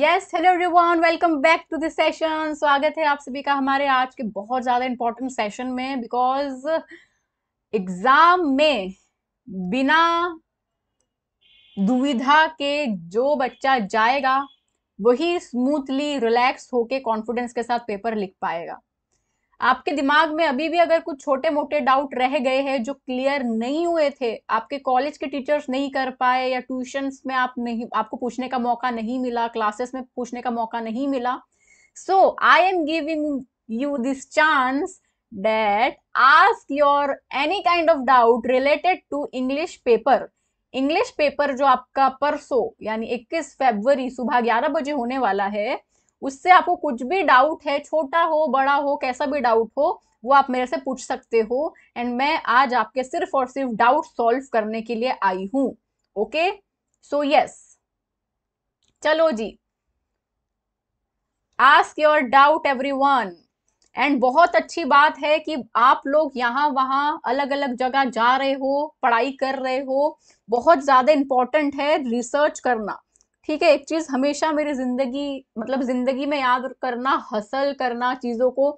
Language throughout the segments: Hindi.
Yes hello everyone welcome back to this session स्वागत है आप सभी का हमारे आज के बहुत ज़्यादा इम्पोर्टेंट सेशन में बिकॉज एग्ज़ाम में बिना दुविधा के जो बच्चा जाएगा वही स्मूथली रिलैक्स होके कॉन्फिडेंस के साथ पेपर लिख पाएगा आपके दिमाग में अभी भी अगर कुछ छोटे मोटे डाउट रह गए हैं जो क्लियर नहीं हुए थे आपके कॉलेज के टीचर्स नहीं कर पाए या ट्यूशन्स में आप नहीं आपको पूछने का मौका नहीं मिला क्लासेस में पूछने का मौका नहीं मिला so I am giving you this chance that ask your any kind of doubt related to English paper English paper जो आपका परसों यानी 21 फरवरी सुबह 11 बजे होने वाला है उससे आपको कुछ भी डाउट है छोटा हो बड़ा हो कैसा भी डाउट हो वो आप मेरे से पूछ सकते हो एंड मैं आज आपके सिर्फ और सिर्फ डाउट सॉल्व करने के लिए आई हूं ओके सो यस चलो जी ask your doubt everyone and बहुत अच्छी बात है कि आप लोग यहाँ वहाँ अलग अलग जगह जा रहे हो पढ़ाई कर रहे हो बहुत ज़्यादा इम्पॉर्टेंट है रिसर्च करना ठीक है एक चीज हमेशा मेरी जिंदगी मतलब जिंदगी में याद करना हसल करना चीजों को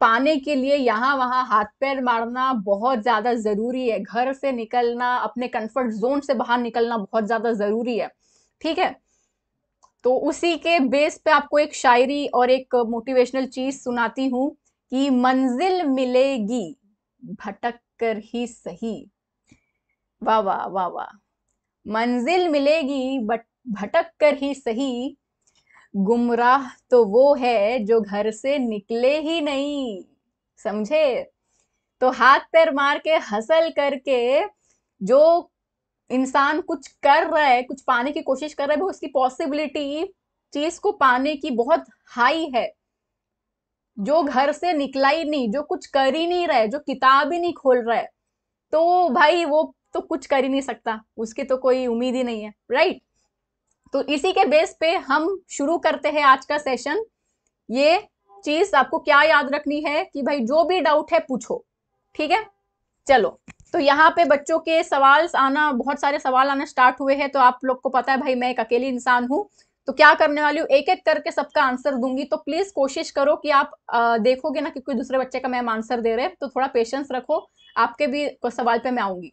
पाने के लिए यहाँ वहाँ हाथ पैर मारना बहुत ज़्यादा ज़रूरी है घर से निकलना अपने कंफर्ट जोन से बाहर निकलना बहुत ज़्यादा ज़रूरी है ठीक है तो उसी के बेस पे आपको एक शायरी और एक मोटिवेशनल चीज़ सुनाती हूँ कि मंजिल मिलेगी भटक कर ही सही वाह वाह वाह वाह मंजिल मिलेगी बट भटक कर ही सही गुमराह तो वो है जो घर से निकले ही नहीं समझे तो हाथ पैर मार के हसल करके जो इंसान कुछ कर रहा है कुछ पाने की कोशिश कर रहा है उसकी पॉसिबिलिटी चीज को पाने की बहुत हाई है जो घर से निकला ही नहीं जो कुछ कर ही नहीं रहा है जो किताब ही नहीं खोल रहा है तो भाई वो तो कुछ कर ही नहीं सकता उसकी तो कोई उम्मीद ही नहीं है राइट तो इसी के बेस पे हम शुरू करते हैं आज का सेशन ये चीज आपको क्या याद रखनी है कि भाई जो भी डाउट है पूछो ठीक है चलो तो यहाँ पे बच्चों के सवाल आना बहुत सारे सवाल आना स्टार्ट हुए हैं तो आप लोग को पता है भाई मैं एक अकेली इंसान हूँ तो क्या करने वाली हूँ एक एक करके सबका आंसर दूंगी तो प्लीज कोशिश करो कि आप आ, देखोगे ना कि कोई दूसरे बच्चे का मैम आंसर दे रहे तो थोड़ा पेशेंस रखो आपके भी सवाल पे मैं आऊंगी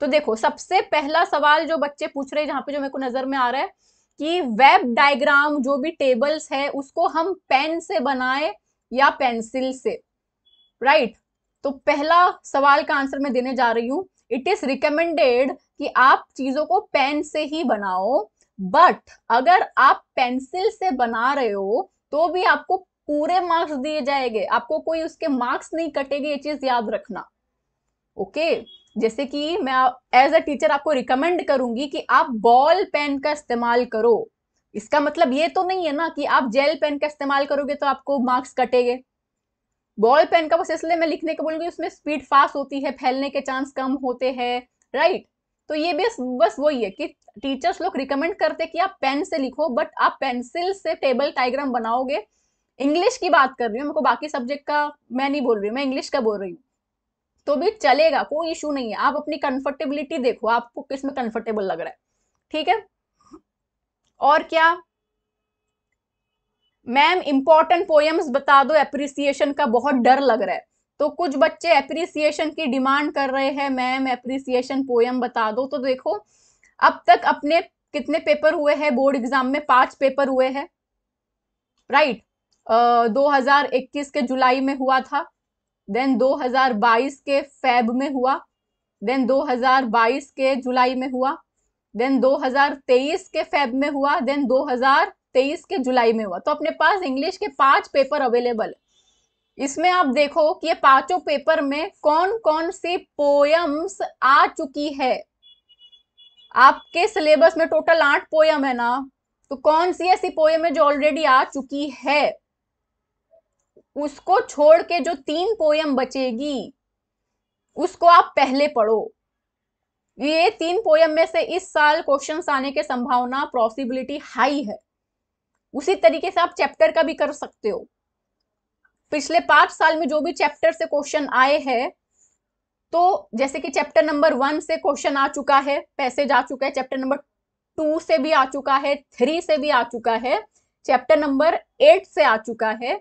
तो देखो सबसे पहला सवाल जो बच्चे पूछ रहे हैं जहाँ पे जो मेरे को नजर में आ रहा है कि वेब डायग्राम जो भी टेबल्स है उसको हम पेन से बनाए या पेंसिल से राइट right? तो पहला सवाल का आंसर मैं देने जा रही हूं इट इज रिकमेंडेड कि आप चीजों को पेन से ही बनाओ बट अगर आप पेंसिल से बना रहे हो तो भी आपको पूरे मार्क्स दिए जाएंगे आपको कोई उसके मार्क्स नहीं कटेगी ये चीज याद रखना ओके okay? जैसे कि मैं एज अ टीचर आपको रिकमेंड करूंगी कि आप बॉल पेन का इस्तेमाल करो इसका मतलब ये तो नहीं है ना कि आप जेल पेन का इस्तेमाल करोगे तो आपको मार्क्स कटेंगे बॉल पेन का बस इसलिए मैं लिखने को बोलूंगी उसमें स्पीड फास्ट होती है फैलने के चांस कम होते हैं राइट तो ये भी बस वही है कि टीचर्स लोग रिकमेंड करते कि आप पेन से लिखो बट आप पेंसिल से टेबल टाइग्राम बनाओगे इंग्लिश की बात कर रही हूँ मेरे को बाकी सब्जेक्ट का मैं नहीं बोल रही हूँ मैं इंग्लिश का बोल रही हूँ तो भी चलेगा कोई इशू नहीं है आप अपनी कंफर्टेबिलिटी देखो आपको किस में कंफर्टेबल लग रहा है ठीक है और क्या मैम इंपॉर्टेंट पोएम्स बता दो एप्रिसिएशन का बहुत डर लग रहा है तो कुछ बच्चे एप्रिसिएशन की डिमांड कर रहे हैं मैम एप्रिसिएशन पोएम बता दो तो देखो अब तक अपने कितने पेपर हुए हैं बोर्ड एग्जाम में पांच पेपर हुए हैं राइट right? दो uh, 2021 के जुलाई में हुआ था देन 2022 के फेब में हुआ देन 2022 के जुलाई में हुआ देन 2023 के फेब में हुआ देन 2023 के जुलाई में हुआ तो अपने पास इंग्लिश के पांच पेपर अवेलेबल है इसमें आप देखो कि ये पांचों पेपर में कौन कौन सी पोयम्स आ चुकी है आपके सिलेबस में टोटल आठ पोयम है ना तो कौन सी ऐसी पोयम है जो ऑलरेडी आ चुकी है उसको छोड़ के जो तीन पोयम बचेगी उसको आप पहले पढ़ो ये तीन पोयम में से इस साल क्वेश्चन आने की संभावना पॉसिबिलिटी हाई है उसी तरीके से आप चैप्टर का भी कर सकते हो पिछले पांच साल में जो भी चैप्टर से क्वेश्चन आए हैं तो जैसे कि चैप्टर नंबर वन से क्वेश्चन आ चुका है पैसेज आ चुका है चैप्टर नंबर टू से भी आ चुका है थ्री से भी आ चुका है चैप्टर नंबर एट से आ चुका है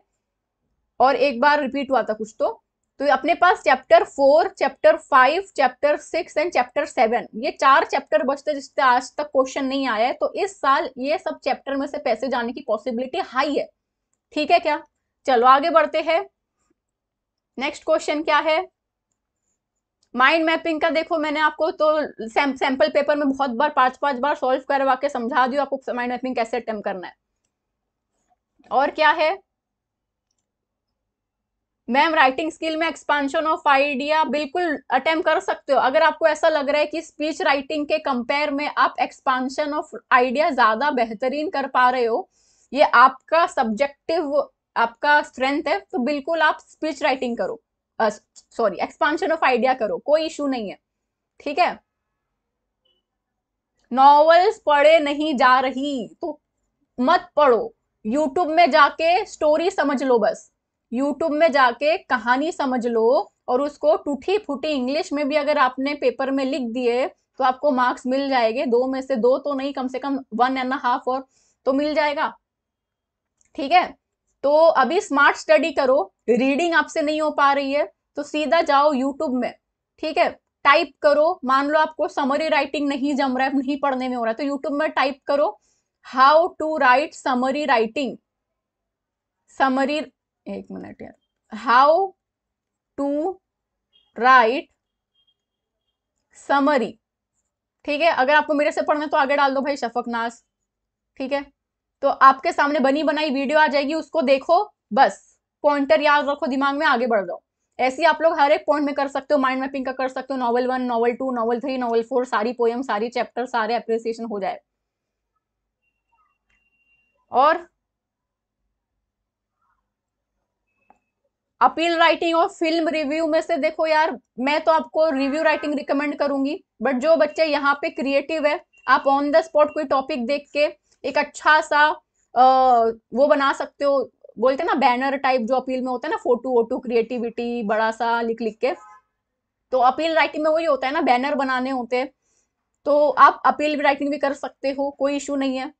और एक बार रिपीट हुआ था कुछ तो तो अपने पास chapter four chapter five chapter six and chapter seven ये चार चैप्टर बचते जिससे आज तक क्वेश्चन नहीं आया है तो इस साल ये सब चैप्टर में से पैसे जाने की पॉसिबिलिटी हाई है ठीक है क्या चलो आगे बढ़ते हैं नेक्स्ट क्वेश्चन क्या है माइंड मैपिंग का देखो मैंने आपको तो सैम, सैंपल पेपर में बहुत बार पांच पांच बार सॉल्व करवा के समझा दियो आपको माइंड मैपिंग कैसे अटेम्प करना है और क्या है मैम राइटिंग स्किल में एक्सपांशन ऑफ आइडिया बिल्कुल अटेम्प कर सकते हो अगर आपको ऐसा लग रहा है कि स्पीच राइटिंग के कंपेयर में आप एक्सपांशन ऑफ आइडिया ज्यादा बेहतरीन कर पा रहे हो ये आपका सब्जेक्टिव आपका स्ट्रेंथ है तो बिल्कुल आप स्पीच राइटिंग करो सॉरी एक्सपांशन ऑफ आइडिया करो कोई इशू नहीं है ठीक है नॉवेल्स पढ़े नहीं जा रही तो मत पढ़ो यूट्यूब में जाके स्टोरी समझ लो बस यूट्यूब में जाके कहानी समझ लो और उसको टूटी फूटी इंग्लिश में भी अगर आपने पेपर में लिख दिए तो आपको मार्क्स मिल जाएंगे दो में से दो तो नहीं कम से कम वन एंड हाफ और तो मिल जाएगा ठीक है तो अभी स्मार्ट स्टडी करो रीडिंग आपसे नहीं हो पा रही है तो सीधा जाओ यूट्यूब में ठीक है टाइप करो मान लो आपको समरी राइटिंग नहीं जम रहा है नहीं पढ़ने में हो रहा है तो यूट्यूब में टाइप करो how to write summary writing summary एक मिनट यार हाउ टू राइट समरी ठीक है अगर आपको मेरे से पढ़ना तो आगे डाल दो भाई शफकनास ठीक है तो आपके सामने बनी बनाई वीडियो आ जाएगी उसको देखो बस पॉइंटर याद रखो दिमाग में आगे बढ़ जाओ ऐसी आप लोग हर एक पॉइंट में कर सकते हो माइंड मैपिंग का कर सकते हो novel one novel two novel three novel four सारी पोएम सारी चैप्टर सारे अप्रिसिएशन हो जाए और अपील राइटिंग और फिल्म रिव्यू में से देखो यार मैं तो आपको रिव्यू राइटिंग रिकमेंड करूंगी बट जो बच्चे यहाँ पे क्रिएटिव है आप ऑन द स्पॉट कोई टॉपिक देख के एक अच्छा सा आ, वो बना सकते हो बोलते हैं ना बैनर टाइप जो अपील में होता है ना फोटो वोटो क्रिएटिविटी बड़ा सा लिख लिख के तो अपील राइटिंग में वही होता है ना बैनर बनाने होते हैं तो आप अपील राइटिंग भी कर सकते हो कोई इशू नहीं है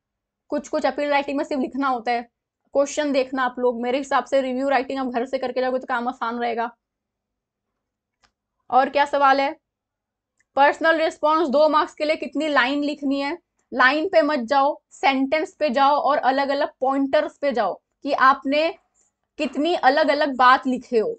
कुछ कुछ अपील राइटिंग में सिर्फ लिखना होता है क्वेश्चन देखना आप लोग मेरे हिसाब से रिव्यू राइटिंग आप घर से करके जाओगे तो काम आसान रहेगा और क्या सवाल है पर्सनल रिस्पॉन्स दो मार्क्स के लिए कितनी लाइन लिखनी है लाइन पे मत जाओ सेंटेंस पे जाओ और अलग अलग पॉइंटर्स पे जाओ कि आपने कितनी अलग अलग बात लिखे हो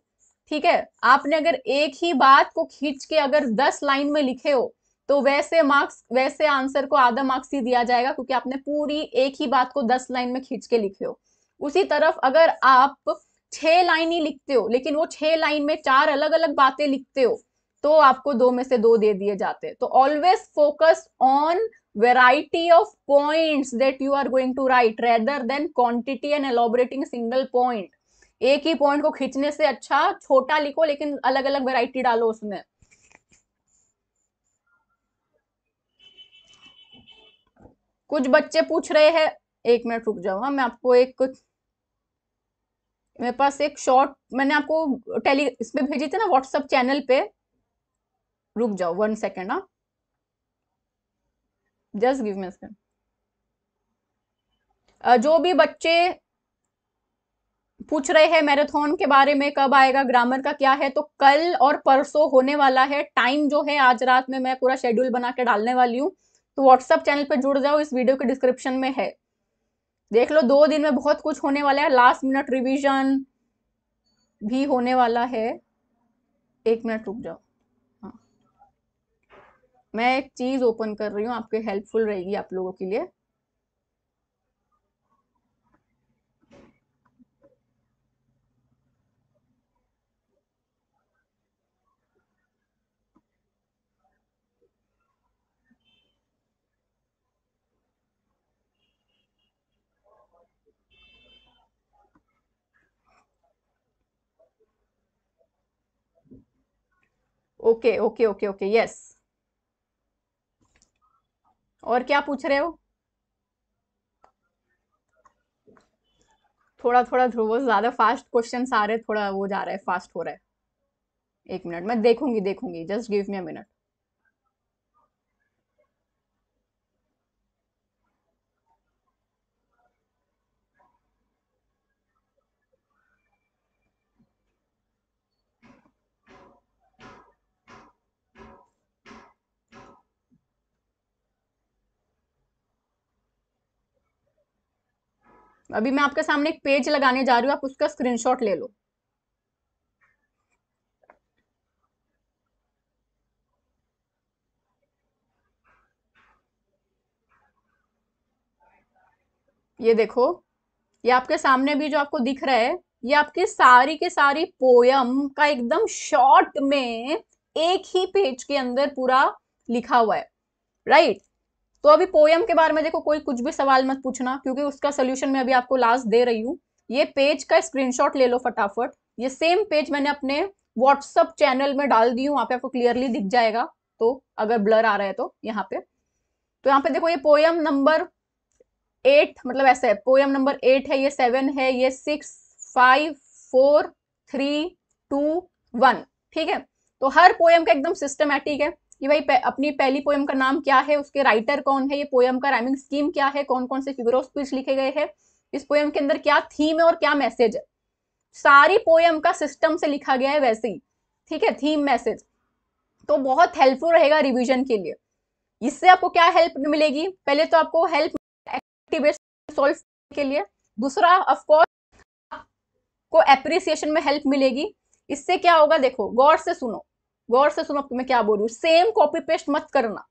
ठीक है आपने अगर एक ही बात को खींच के अगर दस लाइन में लिखे हो तो वैसे मार्क्स वैसे आंसर को आधा मार्क्स ही दिया जाएगा क्योंकि आपने पूरी एक ही बात को दस लाइन में खींच के लिखे हो उसी तरफ अगर आप छह लाइन ही लिखते हो लेकिन वो छह लाइन में चार अलग अलग बातें लिखते हो तो आपको दो में से दो दे दिए जाते हैं तो always focus on variety of points that you are going to write rather than quantity and elaborating single point एक ही पॉइंट को खींचने से अच्छा छोटा लिखो लेकिन अलग अलग वेराइटी डालो उसमें कुछ बच्चे पूछ रहे हैं एक मिनट रुक जाओ हाँ, मैं आपको एक कुछ मेरे पास एक शॉर्ट मैंने आपको टेली इस पर भेजी थी ना व्हाट्सअप चैनल पे रुक जाओ वन सेकेंड ना जस्ट गिव मी जो भी बच्चे पूछ रहे हैं मैराथन के बारे में कब आएगा ग्रामर का क्या है तो कल और परसों होने वाला है टाइम जो है आज रात में मैं पूरा शेड्यूल बना के डालने वाली हूँ तो व्हाट्सअप चैनल पर जुड़ जाओ इस वीडियो के डिस्क्रिप्शन में है देख लो दो दिन में बहुत कुछ होने वाला है लास्ट मिनट रिवीजन भी होने वाला है एक मिनट रुक जाओ हाँ मैं एक चीज़ ओपन कर रही हूँ आपके हेल्पफुल रहेगी आप लोगों के लिए okay okay okay okay yes और क्या पूछ रहे हो थोड़ा थोड़ा ध्रुव ज्यादा फास्ट क्वेश्चन आ रहे थोड़ा वो जा रहा है फास्ट हो रहा है एक मिनट मैं देखूंगी देखूंगी just give me a minute अभी मैं आपके सामने एक पेज लगाने जा रही हूँ आप उसका स्क्रीनशॉट ले लो ये देखो ये आपके सामने भी जो आपको दिख रहा है ये आपकी सारी के सारी पोयम का एकदम शॉर्ट में एक ही पेज के अंदर पूरा लिखा हुआ है राइट तो अभी पोयम के बारे में देखो कोई कुछ भी सवाल मत पूछना क्योंकि उसका सोल्यूशन मैं अभी आपको लास्ट दे रही हूँ ये पेज का स्क्रीनशॉट ले लो फटाफट ये सेम पेज मैंने अपने व्हाट्सअप चैनल में डाल दी हूँ वहाँ पे आपको क्लियरली दिख जाएगा तो अगर ब्लर आ रहा है तो यहाँ पे तो यहाँ पे देखो ये पोयम नंबर एट मतलब ऐसा है पोयम नंबर एट है ये सेवन है ये six five four three two one ठीक है तो हर पोयम का एकदम सिस्टमेटिक है कि भाई अपनी पहली पोयम का नाम क्या है उसके राइटर कौन है ये पोयम का राइमिंग स्कीम क्या है कौन कौन से फिगर ऑफ स्पीच लिखे गए हैं इस पोयम के अंदर क्या थीम है और क्या मैसेज है सारी पोयम का सिस्टम से लिखा गया है वैसे ही ठीक है थीम मैसेज तो बहुत हेल्पफुल रहेगा रिविजन के लिए इससे आपको क्या हेल्प मिलेगी पहले तो आपको हेल्प एक्टिवेट सॉल्व के लिए दूसरा ऑफकोर्स को एप्रिसिएशन में हेल्प मिलेगी इससे क्या होगा देखो गौर से सुनो गौर से सुनो मैं क्या बोल रही हूँ सेम कॉपी पेस्ट मत करना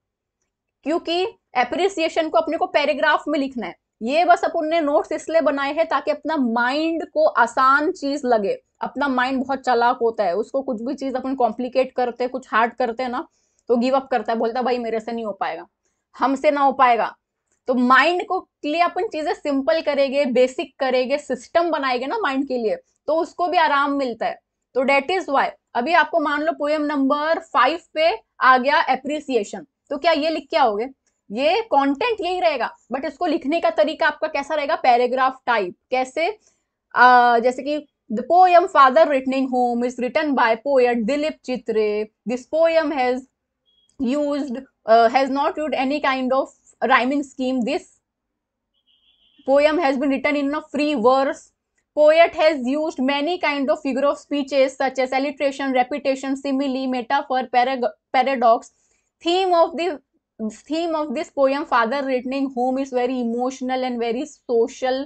क्योंकि एप्रिसिएशन को अपने को पैराग्राफ में लिखना है ये बस अपन ने नोट्स इसलिए बनाए हैं ताकि अपना माइंड को आसान चीज लगे अपना माइंड बहुत चालाक होता है उसको कुछ भी चीज अपन कॉम्प्लिकेट करते हैं कुछ हार्ड करते हैं ना तो गिव अप करता है बोलता है भाई मेरे से नहीं हो पाएगा हमसे ना हो पाएगा तो माइंड को लिए अपन चीजें सिंपल करेंगे बेसिक करेंगे सिस्टम बनाएंगे ना माइंड के लिए तो उसको भी आराम मिलता है तो डेट इज वाई अभी आपको मान लो पोएम नंबर फाइव पे आ गया एप्रिसिएशन तो क्या ये लिख के आओगे ये कंटेंट यही रहेगा बट इसको लिखने का तरीका आपका कैसा रहेगा पैराग्राफ टाइप कैसे आ, जैसे कि the poem father returning home is written by poet Dilip Chitre this poem has use has not not any kind of rhyming scheme this this has been been in a free verse poet has used many kind of figure of speeches such as alliteration repetition simile metaphor parag paradox theme of the theme of this poem father returning home is very emotional and very social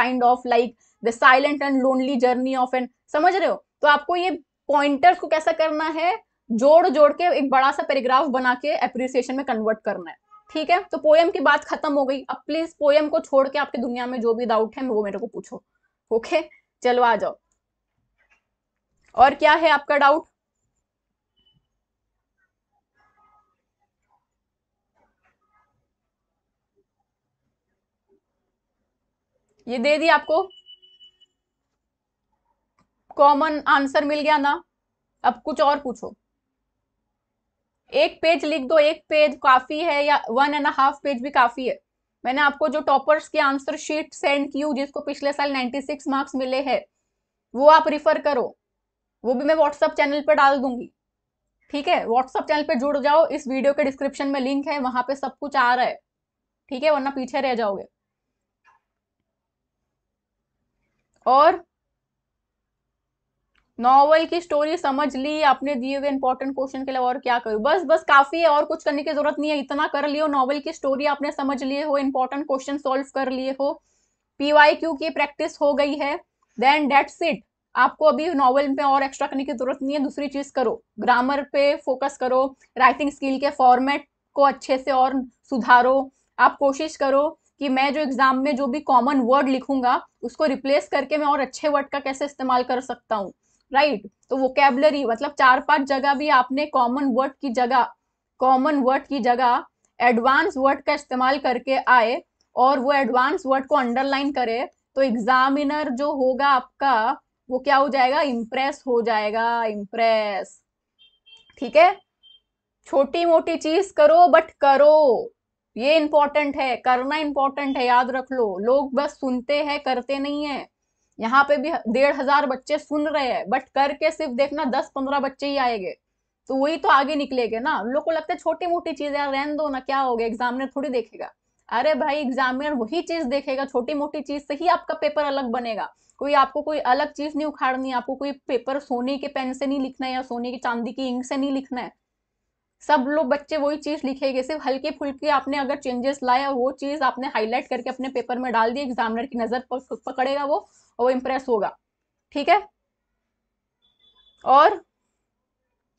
kind of like the silent and lonely journey of an समझ रहे हो तो आपको ये पॉइंटर्स को कैसा करना है जोड़ जोड़ के एक बड़ा सा पैराग्राफ बना के अप्रिसिएशन में कन्वर्ट करना है ठीक है तो पोएम की बात खत्म हो गई अब प्लीज पोएम को छोड़ के आपके दुनिया में जो भी डाउट है वो मेरे को पूछो ओके चलो आ जाओ और क्या है आपका डाउट ये दे दी आपको कॉमन आंसर मिल गया ना अब कुछ और पूछो एक पेज लिख दो एक पेज काफी है या वन एंड हाफ पेज भी काफी है मैंने आपको जो टॉपर्स की आंसर शीट सेंड की जिसको पिछले साल 96 मार्क्स मिले हैं वो आप रिफर करो वो भी मैं व्हाट्सअप चैनल पर डाल दूंगी ठीक है व्हाट्सअप चैनल पर जुड़ जाओ इस वीडियो के डिस्क्रिप्शन में लिंक है वहां पे सब कुछ आ रहा है ठीक है वरना पीछे रह जाओगे और नॉवल की स्टोरी समझ ली आपने दिए हुए इंपॉर्टेंट क्वेश्चन के लिए और क्या करूँ बस बस काफी है और कुछ करने की जरूरत नहीं है इतना कर लियो नॉवल की स्टोरी आपने समझ लिए हो इंपॉर्टेंट क्वेश्चन सॉल्व कर लिए हो पीवाई क्यू की प्रैक्टिस हो गई है देन डेट्स इट आपको अभी नॉवल में और एक्स्ट्रा करने की जरूरत नहीं है दूसरी चीज करो ग्रामर पे फोकस करो राइटिंग स्किल के फॉर्मेट को अच्छे से और सुधारो आप कोशिश करो कि मैं जो एग्जाम में जो भी कॉमन वर्ड लिखूंगा उसको रिप्लेस करके मैं और अच्छे वर्ड का कैसे इस्तेमाल कर सकता हूँ राइट तो वोकेबलरी मतलब चार पांच जगह भी आपने कॉमन वर्ड की जगह कॉमन वर्ड की जगह एडवांस वर्ड का इस्तेमाल करके आए और वो एडवांस वर्ड को अंडरलाइन करे तो एग्जामिनर जो होगा आपका वो क्या हो जाएगा इम्प्रेस हो जाएगा इम्प्रेस ठीक है छोटी मोटी चीज करो बट करो ये इंपॉर्टेंट है करना इंपॉर्टेंट है याद रख लो लोग बस सुनते हैं करते नहीं है यहाँ पे भी डेढ़ हजार बच्चे सुन रहे हैं बट करके सिर्फ देखना दस पंद्रह बच्चे ही आएंगे तो वही तो आगे निकलेगे ना उन लोग को लगता है छोटी मोटी चीज यार रहन दो ना क्या हो गया एग्जामिनर थोड़ी देखेगा अरे भाई एग्जामिनर वही चीज देखेगा छोटी मोटी चीज से ही आपका पेपर अलग बनेगा कोई आपको कोई अलग चीज नहीं उखाड़नी आपको कोई पेपर सोने के पेन से नहीं लिखना है या सोने की चांदी की इंक से नहीं लिखना है सब लोग बच्चे वही चीज लिखेंगे सिर्फ हल्के फुल्के आपने अगर चेंजेस लाया वो चीज आपने हाईलाइट करके अपने पेपर में डाल दी एग्जामिनर की नजर पकड़ेगा वो और वो इम्प्रेस होगा ठीक है और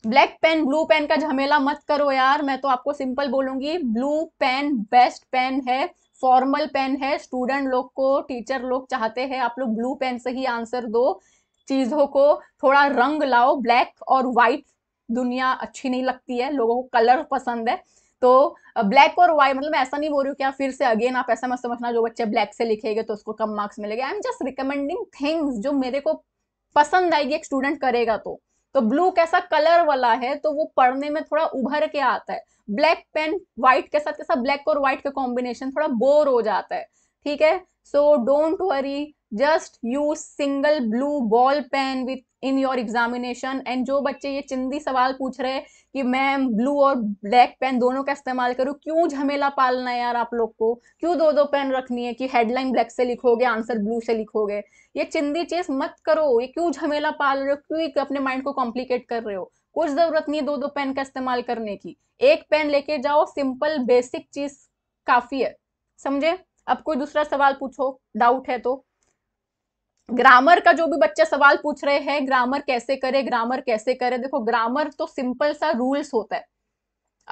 ब्लैक पेन ब्लू पेन का झमेला मत करो यार मैं तो आपको सिंपल बोलूंगी ब्लू पेन बेस्ट पेन है फॉर्मल पेन है स्टूडेंट लोग को टीचर लोग चाहते हैं आप लोग ब्लू पेन से ही आंसर दो चीज़ों को थोड़ा रंग लाओ ब्लैक और वाइट दुनिया अच्छी नहीं लगती है लोगों को कलर पसंद है तो ब्लैक और वाइट मतलब मैं ऐसा नहीं बोल रही हूँ क्या फिर से अगेन आप ऐसा मत समझना जो बच्चे ब्लैक से लिखेंगे तो उसको कम मार्क्स मिलेंगे I am just recommending things जो मेरे को पसंद आएगी एक स्टूडेंट करेगा तो तो ब्लू कैसा कलर वाला है तो वो पढ़ने में थोड़ा उभर के आता है ब्लैक पेन व्हाइट के साथ कैसा ब्लैक और व्हाइट का कॉम्बिनेशन थोड़ा बोर हो जाता है ठीक है so don't worry just use single blue ball pen with in your examination and जो बच्चे ये चिंदी सवाल पूछ रहे हैं कि मैम ब्लू और ब्लैक पेन दोनों का इस्तेमाल करूँ क्यों झमेला पालना है यार आप लोग को क्यों दो दो पेन रखनी है कि हेडलाइन ब्लैक से लिखोगे आंसर ब्लू से लिखोगे ये चिंदी चीज़ मत करो ये क्यों झमेला पाल रहे हो क्यों अपने माइंड को कॉम्प्लिकेट कर रहे हो कुछ ज़रूरत नहीं है दो दो पेन का इस्तेमाल करने की एक पेन लेके जाओ सिंपल बेसिक चीज़ काफ़ी है समझे अब कोई दूसरा सवाल पूछो डाउट है तो ग्रामर का जो भी बच्चे सवाल पूछ रहे हैं ग्रामर कैसे करे ग्रामर कैसे करे देखो ग्रामर तो सिंपल सा रूल्स होता है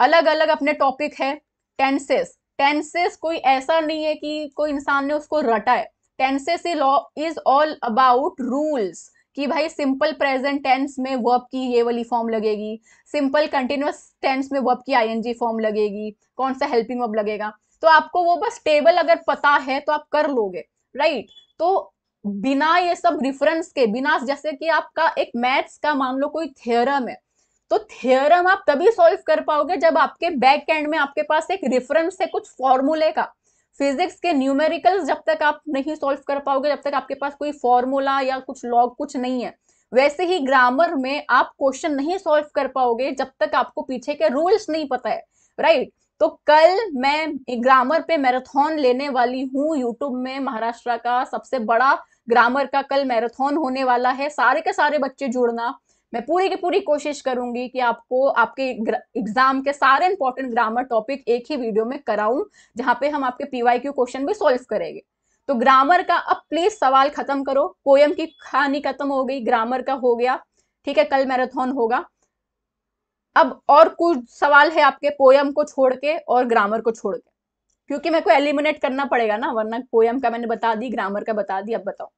अलग अलग अपने टॉपिक है टेंसेस टेंसेस कोई ऐसा नहीं है कि कोई इंसान ने उसको रटा है tenses law is all about rules कि भाई सिंपल प्रेजेंट टेंस में वर्ब की ये वाली फॉर्म लगेगी सिंपल कंटिन्यूस टेंस में वर्ब की आईएनजी फॉर्म लगेगी कौन सा हेल्पिंग वर्ब लगेगा तो आपको वो बस टेबल अगर पता है तो आप कर लोगे राइट तो बिना ये सब रिफरेंस के बिना जैसे कि आपका एक मैथ्स का मान लो कोई थियरम है तो थियरम आप तभी सॉल्व कर पाओगे जब आपके बैक एंड में आपके पास एक रिफरेंस है कुछ फॉर्मूले का फिजिक्स के न्यूमेरिकल जब तक आप नहीं सॉल्व कर पाओगे जब तक आपके पास कोई फॉर्मूला या कुछ लॉग कुछ नहीं है वैसे ही ग्रामर में आप क्वेश्चन नहीं सॉल्व कर पाओगे जब तक आपको पीछे के रूल्स नहीं पता है राइट right? तो कल मैं ग्रामर पे मैराथन लेने वाली हूँ यूट्यूब में महाराष्ट्र का सबसे बड़ा ग्रामर का कल मैराथन होने वाला है सारे के सारे बच्चे जुड़ना मैं पूरी की पूरी कोशिश करूंगी कि आपको आपके एग्जाम के सारे इंपॉर्टेंट ग्रामर टॉपिक एक ही वीडियो में कराऊं जहां पे हम आपके पीवाईक्यू क्वेश्चन भी सॉल्व करेंगे तो ग्रामर का अब प्लीज सवाल खत्म करो पोयम की कहानी खत्म हो गई ग्रामर का हो गया ठीक है कल मैराथन होगा अब और कुछ सवाल है आपके पोयम को छोड़ के और ग्रामर को छोड़ के क्योंकि मेरे को एलिमिनेट करना पड़ेगा ना वरना पोएम का मैंने बता दी ग्रामर का बता दी अब बताओ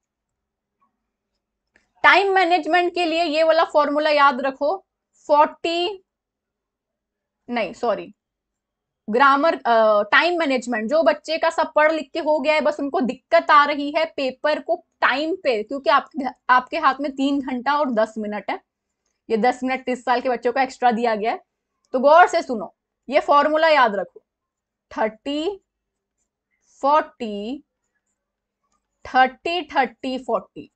टाइम मैनेजमेंट के लिए ये वाला फॉर्मूला याद रखो फोर्टी नहीं सॉरी ग्रामर टाइम मैनेजमेंट जो बच्चे का सब पढ़ लिख के हो गया है बस उनको दिक्कत आ रही है पेपर को टाइम पे क्योंकि आपके आपके हाथ में तीन घंटा और दस मिनट है ये दस मिनट तीस साल के बच्चों को एक्स्ट्रा दिया गया है तो गौर से सुनो ये फॉर्मूला याद रखो thirty forty thirty thirty forty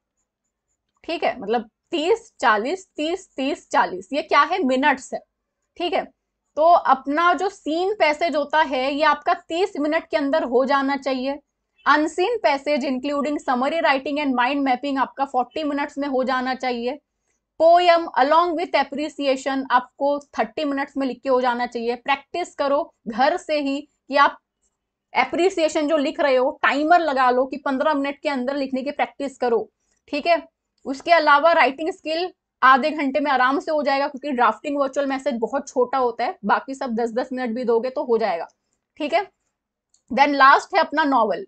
ठीक है मतलब तीस चालीस तीस तीस चालीस ये क्या है मिनट्स है ठीक है तो अपना जो सीन पैसेज होता है ये आपका तीस मिनट के अंदर हो जाना चाहिए unseen passage including summary writing and mind mapping आपका फोर्टी मिनट्स में हो जाना चाहिए पोयम अलोंग विथ एप्रिसिएशन आपको थर्टी मिनट्स में लिख के हो जाना चाहिए प्रैक्टिस करो घर से ही कि आप एप्रिसिएशन जो लिख रहे हो टाइमर लगा लो कि पंद्रह मिनट के अंदर लिखने की प्रैक्टिस करो ठीक है उसके अलावा राइटिंग स्किल आधे घंटे में आराम से हो जाएगा क्योंकि ड्राफ्टिंग वर्चुअल मैसेज बहुत छोटा होता है बाकी सब दस दस मिनट भी दोगे तो हो जाएगा ठीक है देन लास्ट है अपना नॉवल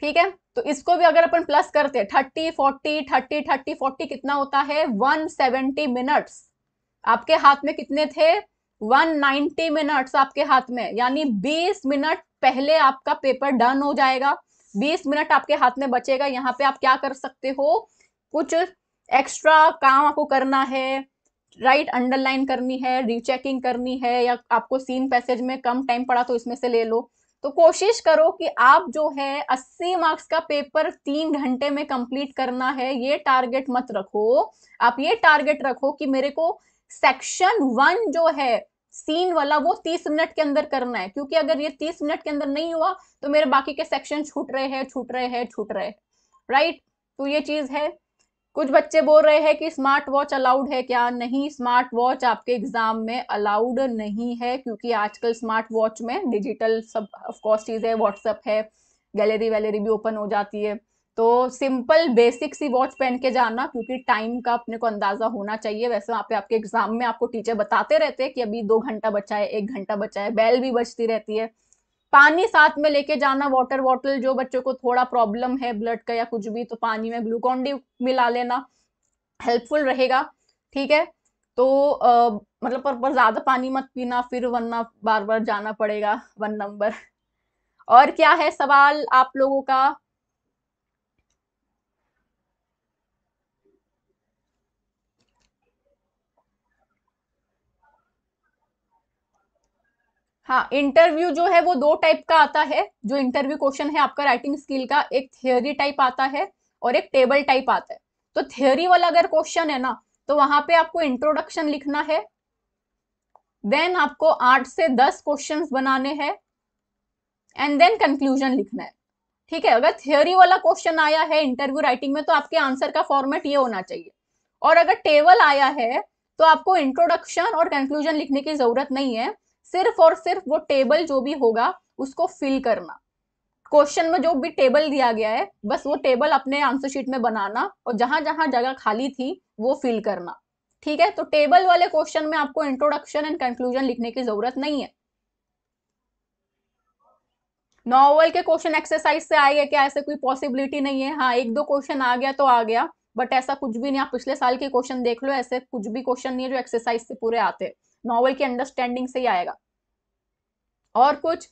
ठीक है तो इसको भी अगर अपन प्लस करते हैं thirty forty thirty thirty forty कितना होता है वन सेवेंटी मिनट्स आपके हाथ में कितने थे 190 मिनट्स आपके हाथ में यानी 20 मिनट पहले आपका पेपर डन हो जाएगा बीस मिनट आपके हाथ में बचेगा यहाँ पे आप क्या कर सकते हो कुछ एक्स्ट्रा काम आपको करना है राइट अंडरलाइन करनी है रीचेकिंग करनी है या आपको सीन पैसेज में कम टाइम पड़ा तो इसमें से ले लो तो कोशिश करो कि आप जो है 80 मार्क्स का पेपर तीन घंटे में कंप्लीट करना है ये टारगेट मत रखो आप ये टारगेट रखो कि मेरे को सेक्शन वन जो है सीन वाला वो तीस मिनट के अंदर करना है क्योंकि अगर ये तीस मिनट के अंदर नहीं हुआ तो मेरे बाकी के सेक्शन छूट रहे हैं छूट रहे हैं छूट रहे राइट तो ये चीज़ है कुछ बच्चे बोल रहे हैं कि स्मार्ट वॉच अलाउड है क्या नहीं स्मार्ट वॉच आपके एग्जाम में अलाउड नहीं है क्योंकि आजकल स्मार्ट वॉच में डिजिटल सब ऑफकोर्स चीज़ है व्हाट्सअप है गैलरी वैलरी भी ओपन हो जाती है तो सिंपल बेसिक सी वॉच पहन के जाना क्योंकि टाइम का अपने को अंदाजा होना चाहिए वैसे वहाँ पे आपके एग्जाम में आपको टीचर बताते रहते हैं कि अभी दो घंटा बचा है एक घंटा बचा है बैल भी बचती रहती है पानी साथ में लेके जाना वाटर बॉटल जो बच्चों को थोड़ा प्रॉब्लम है ब्लड का या कुछ भी तो पानी में ग्लूकॉन डी मिला लेना हेल्पफुल रहेगा ठीक है तो आ, मतलब पर, पर ज्यादा पानी मत पीना फिर वरना बार बार जाना पड़ेगा वन नंबर और क्या है सवाल आप लोगों का हाँ इंटरव्यू जो है वो दो टाइप का आता है जो इंटरव्यू क्वेश्चन है आपका राइटिंग स्किल का एक थियोरी टाइप आता है और एक टेबल टाइप आता है तो थियोरी वाला अगर क्वेश्चन है ना तो वहां पे आपको इंट्रोडक्शन लिखना है देन आपको आठ से दस क्वेश्चन बनाने हैं एंड देन कंक्लूजन लिखना है ठीक है अगर थियोरी वाला क्वेश्चन आया है इंटरव्यू राइटिंग में तो आपके आंसर का फॉर्मेट ये होना चाहिए और अगर टेबल आया है तो आपको इंट्रोडक्शन और कंक्लूजन लिखने की जरूरत नहीं है सिर्फ और सिर्फ वो टेबल जो भी होगा उसको फिल करना क्वेश्चन में जो भी टेबल दिया गया है बस वो टेबल अपने आंसर शीट में बनाना और जहां जहां जगह खाली थी वो फिल करना ठीक है तो टेबल वाले क्वेश्चन में आपको इंट्रोडक्शन एंड कंक्लूजन लिखने की जरूरत नहीं है नॉवल के क्वेश्चन एक्सरसाइज से आए क्या ऐसे कोई पॉसिबिलिटी नहीं है हाँ एक दो क्वेश्चन आ गया तो आ गया बट ऐसा कुछ भी नहीं आप पिछले साल के क्वेश्चन देख लो ऐसे कुछ भी क्वेश्चन नहीं है जो एक्सरसाइज से पूरे आते हैं नॉवल की अंडरस्टैंडिंग से ही आएगा और कुछ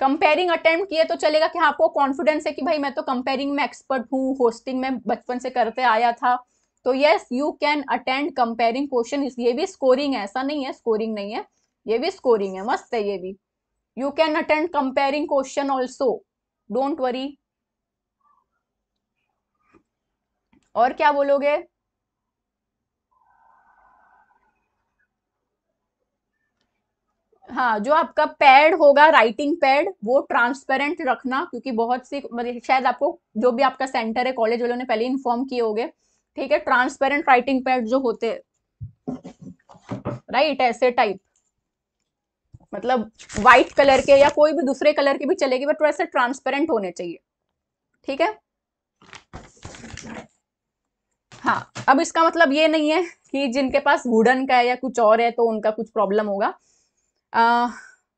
कंपेयरिंग अटेम्प्ट किए तो चलेगा कि हाँ, आपको कॉन्फिडेंस है कि भाई मैं तो कंपेयरिंग में एक्सपर्ट हूँ होस्टिंग में बचपन से करते आया था तो yes you can attend comparing question ये भी स्कोरिंग है ऐसा नहीं है स्कोरिंग नहीं है ये भी स्कोरिंग है मस्त है ये भी you can attend comparing question also don't worry और क्या बोलोगे हाँ जो आपका पैड होगा राइटिंग पैड वो ट्रांसपेरेंट रखना क्योंकि बहुत सी मतलब शायद आपको जो भी आपका सेंटर है कॉलेज वालों ने पहले इन्फॉर्म किए होंगे ठीक है ट्रांसपेरेंट राइटिंग पैड जो होते राइट ऐसे टाइप मतलब व्हाइट कलर के या कोई भी दूसरे कलर के भी चलेगी बट वैसे ट्रांसपेरेंट होने चाहिए ठीक है हाँ अब इसका मतलब ये नहीं है कि जिनके पास वुडन का है या कुछ और है तो उनका कुछ प्रॉब्लम होगा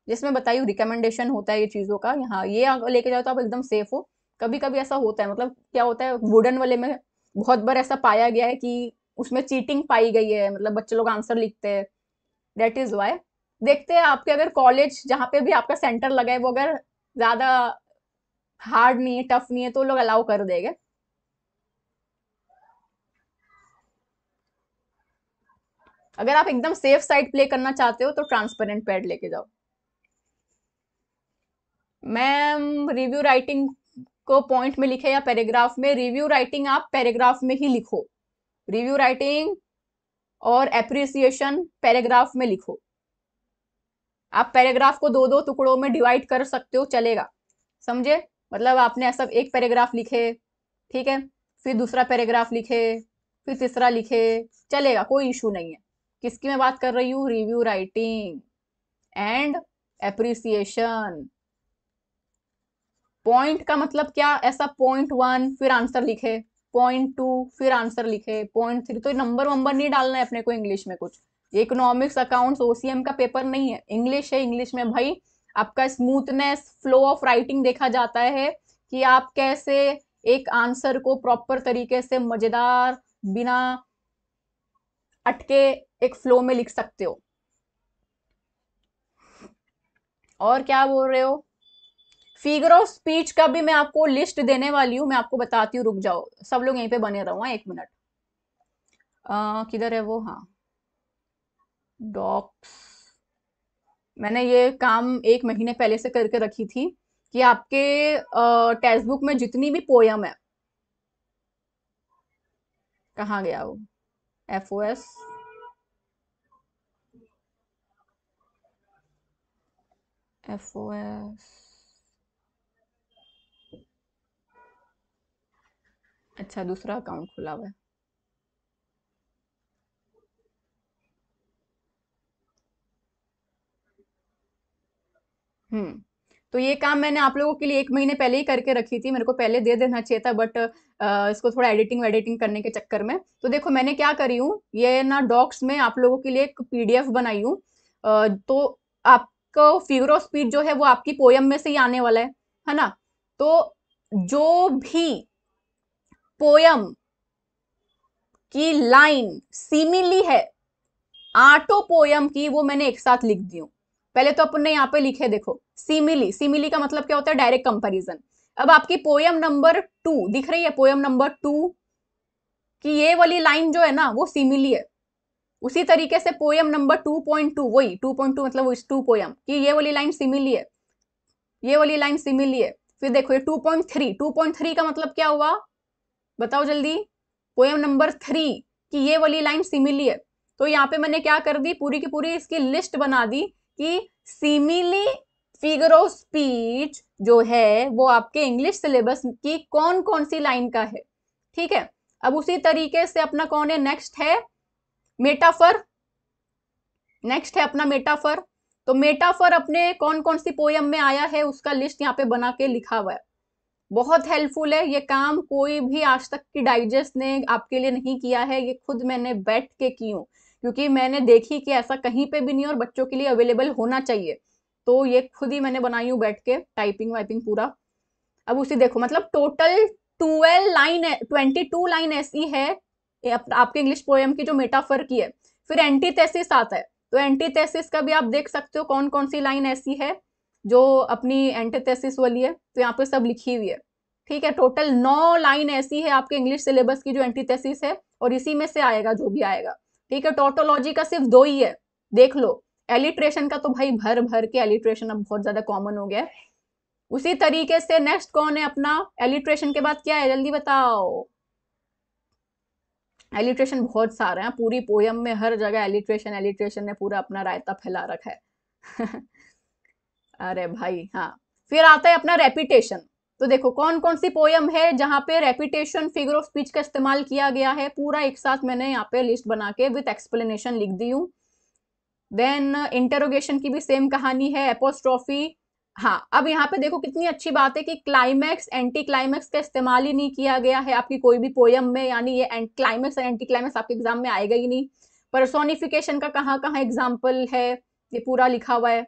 जिसमें बताइए रिकमेंडेशन होता है ये चीज़ों का यहाँ ये लेके जाओ तो आप एकदम सेफ हो कभी कभी ऐसा होता है मतलब क्या होता है वुडन वाले में बहुत बार ऐसा पाया गया है कि उसमें चीटिंग पाई गई है मतलब बच्चे लोग आंसर लिखते हैं डेट इज़ वाई देखते हैं आपके अगर कॉलेज जहाँ पे भी आपका सेंटर लगा है वो अगर ज़्यादा हार्ड नहीं है टफ नहीं है तो लोग अलाउ कर देंगे अगर आप एकदम सेफ साइड प्ले करना चाहते हो तो ट्रांसपेरेंट पैड लेके जाओ मैम रिव्यू राइटिंग को पॉइंट में लिखे या पैराग्राफ में रिव्यू राइटिंग आप पैराग्राफ में ही लिखो रिव्यू राइटिंग और एप्रिसिएशन पैराग्राफ में लिखो आप पैराग्राफ को दो दो टुकड़ों में डिवाइड कर सकते हो चलेगा समझे मतलब आपने ऐसा एक पैराग्राफ लिखे ठीक है फिर दूसरा पैराग्राफ लिखे फिर तीसरा लिखे चलेगा कोई इशू नहीं है किसकी मैं बात कर रही हूँ review writing and appreciation point का मतलब क्या ऐसा पॉइंट वन फिर आंसर लिखे पॉइंट टू फिर आंसर लिखे पॉइंट थ्री तो नंबर वंबर नहीं डालना है अपने को इंग्लिश में कुछ इकोनॉमिक्स अकाउंट्स ओसीएम का पेपर नहीं है इंग्लिश है इंग्लिश में भाई आपका स्मूथनेस फ्लो ऑफ राइटिंग देखा जाता है कि आप कैसे एक आंसर को प्रॉपर तरीके से मजेदार बिना अटके एक फ्लो में लिख सकते हो और क्या बोल रहे हो फिगर ऑफ स्पीच का भी मैं आपको लिस्ट देने वाली हूँ मैं आपको बताती हूँ रुक जाओ सब लोग यहीं पे बने रहो हाँ, एक मिनट किधर है वो हाँ डॉक्स मैंने ये काम एक महीने पहले से करके रखी थी कि आपके टेक्स्ट बुक में जितनी भी पोयम है कहाँ गया वो एफ ओ एस FOS अच्छा दूसरा अकाउंट खुला हुआ है हम्म तो ये काम मैंने आप लोगों के लिए एक महीने पहले ही करके रखी थी मेरे को पहले दे देना चाहिए था बट आ, इसको थोड़ा एडिटिंग वेडिटिंग करने के चक्कर में तो देखो मैंने क्या करी हूँ ये ना डॉक्स में आप लोगों के लिए एक पीडीएफ बनाई हूँ तो आप फिगर ऑफ स्पीच जो है वो आपकी पोयम में से ही आने वाला है है ना तो जो भी पोयम की लाइन सीमिली है आटो पोयम की वो मैंने एक साथ लिख दी हूँ पहले तो अपन ने यहाँ पे लिखे देखो सीमिली सीमिली का मतलब क्या होता है डायरेक्ट कंपैरिजन अब आपकी पोयम नंबर टू दिख रही है पोयम नंबर टू कि ये वाली लाइन जो है ना वो सीमिली है उसी तरीके से poem number two point two वही टू पॉइंट टू मतलब टू पोयम कि ये वाली लाइन सिमिली है ये वाली लाइन सिमिली है फिर देखो ये two point three two point three का मतलब क्या हुआ बताओ जल्दी पोयम नंबर थ्री कि ये वाली लाइन सिमिली है तो यहाँ पे मैंने क्या कर दी पूरी की पूरी इसकी लिस्ट बना दी कि सिमिली फिगर ऑफ स्पीच जो है वो आपके इंग्लिश सिलेबस की कौन कौन सी लाइन का है ठीक है अब उसी तरीके से अपना कौन है नेक्स्ट है मेटाफर नेक्स्ट है अपना मेटाफर तो मेटाफर अपने कौन कौन सी पोयम में आया है उसका लिस्ट यहाँ पे बना के लिखा हुआ है बहुत हेल्पफुल है ये काम कोई भी आज तक की डाइजेस्ट ने आपके लिए नहीं किया है ये खुद मैंने बैठ के की हूँ क्योंकि मैंने देखी कि ऐसा कहीं पे भी नहीं और बच्चों के लिए अवेलेबल होना चाहिए तो ये खुद ही मैंने बनाई हूँ बैठ के टाइपिंग वाइपिंग पूरा अब उसी देखो मतलब total twelve line twenty two line ऐसी है आपके इंग्लिश पोएम की जो मेटाफर की है फिर एंटीथेसिस आता है तो एंटीथेसिस का भी आप देख सकते हो कौन कौन सी लाइन ऐसी है जो अपनी एंटीथेसिस वाली है तो यहाँ पे सब लिखी हुई है ठीक है टोटल नौ लाइन ऐसी है आपके इंग्लिश सिलेबस की जो एंटीथेसिस है और इसी में से आएगा जो भी आएगा ठीक है टोटोलॉजी का सिर्फ दो ही है देख लो एलिट्रेशन का तो भाई भर भर के एलिट्रेशन अब बहुत ज्यादा कॉमन हो गया है उसी तरीके से नेक्स्ट कौन है अपना एलिट्रेशन के बाद क्या है जल्दी बताओ एलिट्रेशन बहुत सारे हैं पूरी पोयम में हर जगह एलिट्रेशन एलिट्रेशन ने पूरा अपना रायता फैला रखा है अरे भाई हाँ फिर आता है अपना रेपिटेशन तो देखो कौन कौन सी पोयम है जहाँ पे रेपिटेशन फिगर ऑफ स्पीच का इस्तेमाल किया गया है पूरा एक साथ मैंने यहाँ पे लिस्ट बना के विथ एक्सप्लेनेशन लिख दी हूँ देन इंटरोगेशन की भी सेम कहानी है एपोस्ट्रॉफी हाँ अब यहाँ पे देखो कितनी अच्छी बात है कि क्लाइमैक्स एंटी क्लाइमैक्स का इस्तेमाल ही नहीं किया गया है आपकी कोई भी पोयम में यानी ये एंट क्लाइमैक्स और एंटी क्लाइमैक्स आपके एग्जाम में आएगा ही नहीं परसोनिफिकेशन का कहाँ कहाँ एग्जाम्पल है ये पूरा लिखा हुआ है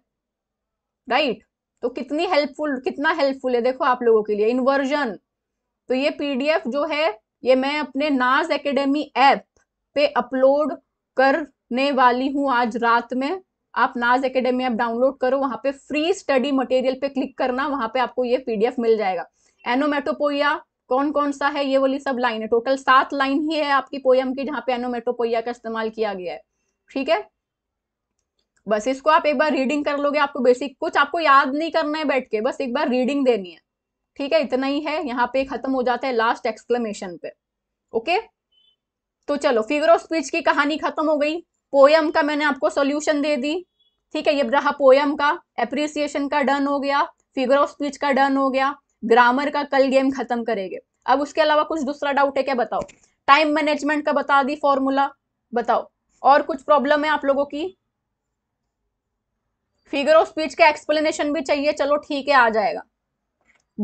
राइट तो कितनी हेल्पफुल कितना हेल्पफुल है देखो आप लोगों के लिए इन्वर्जन तो ये पी जो है ये मैं अपने नाज एकेडमी ऐप पे अपलोड करने वाली हूँ आज रात में आप नाज एकेडमी ऐप डाउनलोड करो वहाँ पे फ्री स्टडी मटेरियल पे क्लिक करना वहाँ पे आपको ये पीडीएफ मिल जाएगा एनोमेटोपोइया कौन कौन सा है ये वाली सब लाइन है टोटल सात लाइन ही है आपकी पोयम की जहाँ पे एनोमेटोपोइया का इस्तेमाल किया गया है ठीक है बस इसको आप एक बार रीडिंग कर लोगे आपको बेसिक कुछ आपको याद नहीं करना है बैठ के बस एक बार रीडिंग देनी है ठीक है इतना ही है यहाँ पे खत्म हो जाता है लास्ट एक्सक्लेमेशन पे ओके तो चलो फिगर ऑफ स्पीच की कहानी खत्म हो गई पोयम का मैंने आपको सोल्यूशन दे दी ठीक है ये रहा पोयम का एप्रिसिएशन का डन हो गया फिगर ऑफ स्पीच का डन हो गया ग्रामर का कल गेम खत्म करेंगे अब उसके अलावा कुछ दूसरा डाउट है क्या बताओ टाइम मैनेजमेंट का बता दी फॉर्मूला बताओ और कुछ प्रॉब्लम है आप लोगों की फिगर ऑफ स्पीच का एक्सप्लेनेशन भी चाहिए चलो ठीक है आ जाएगा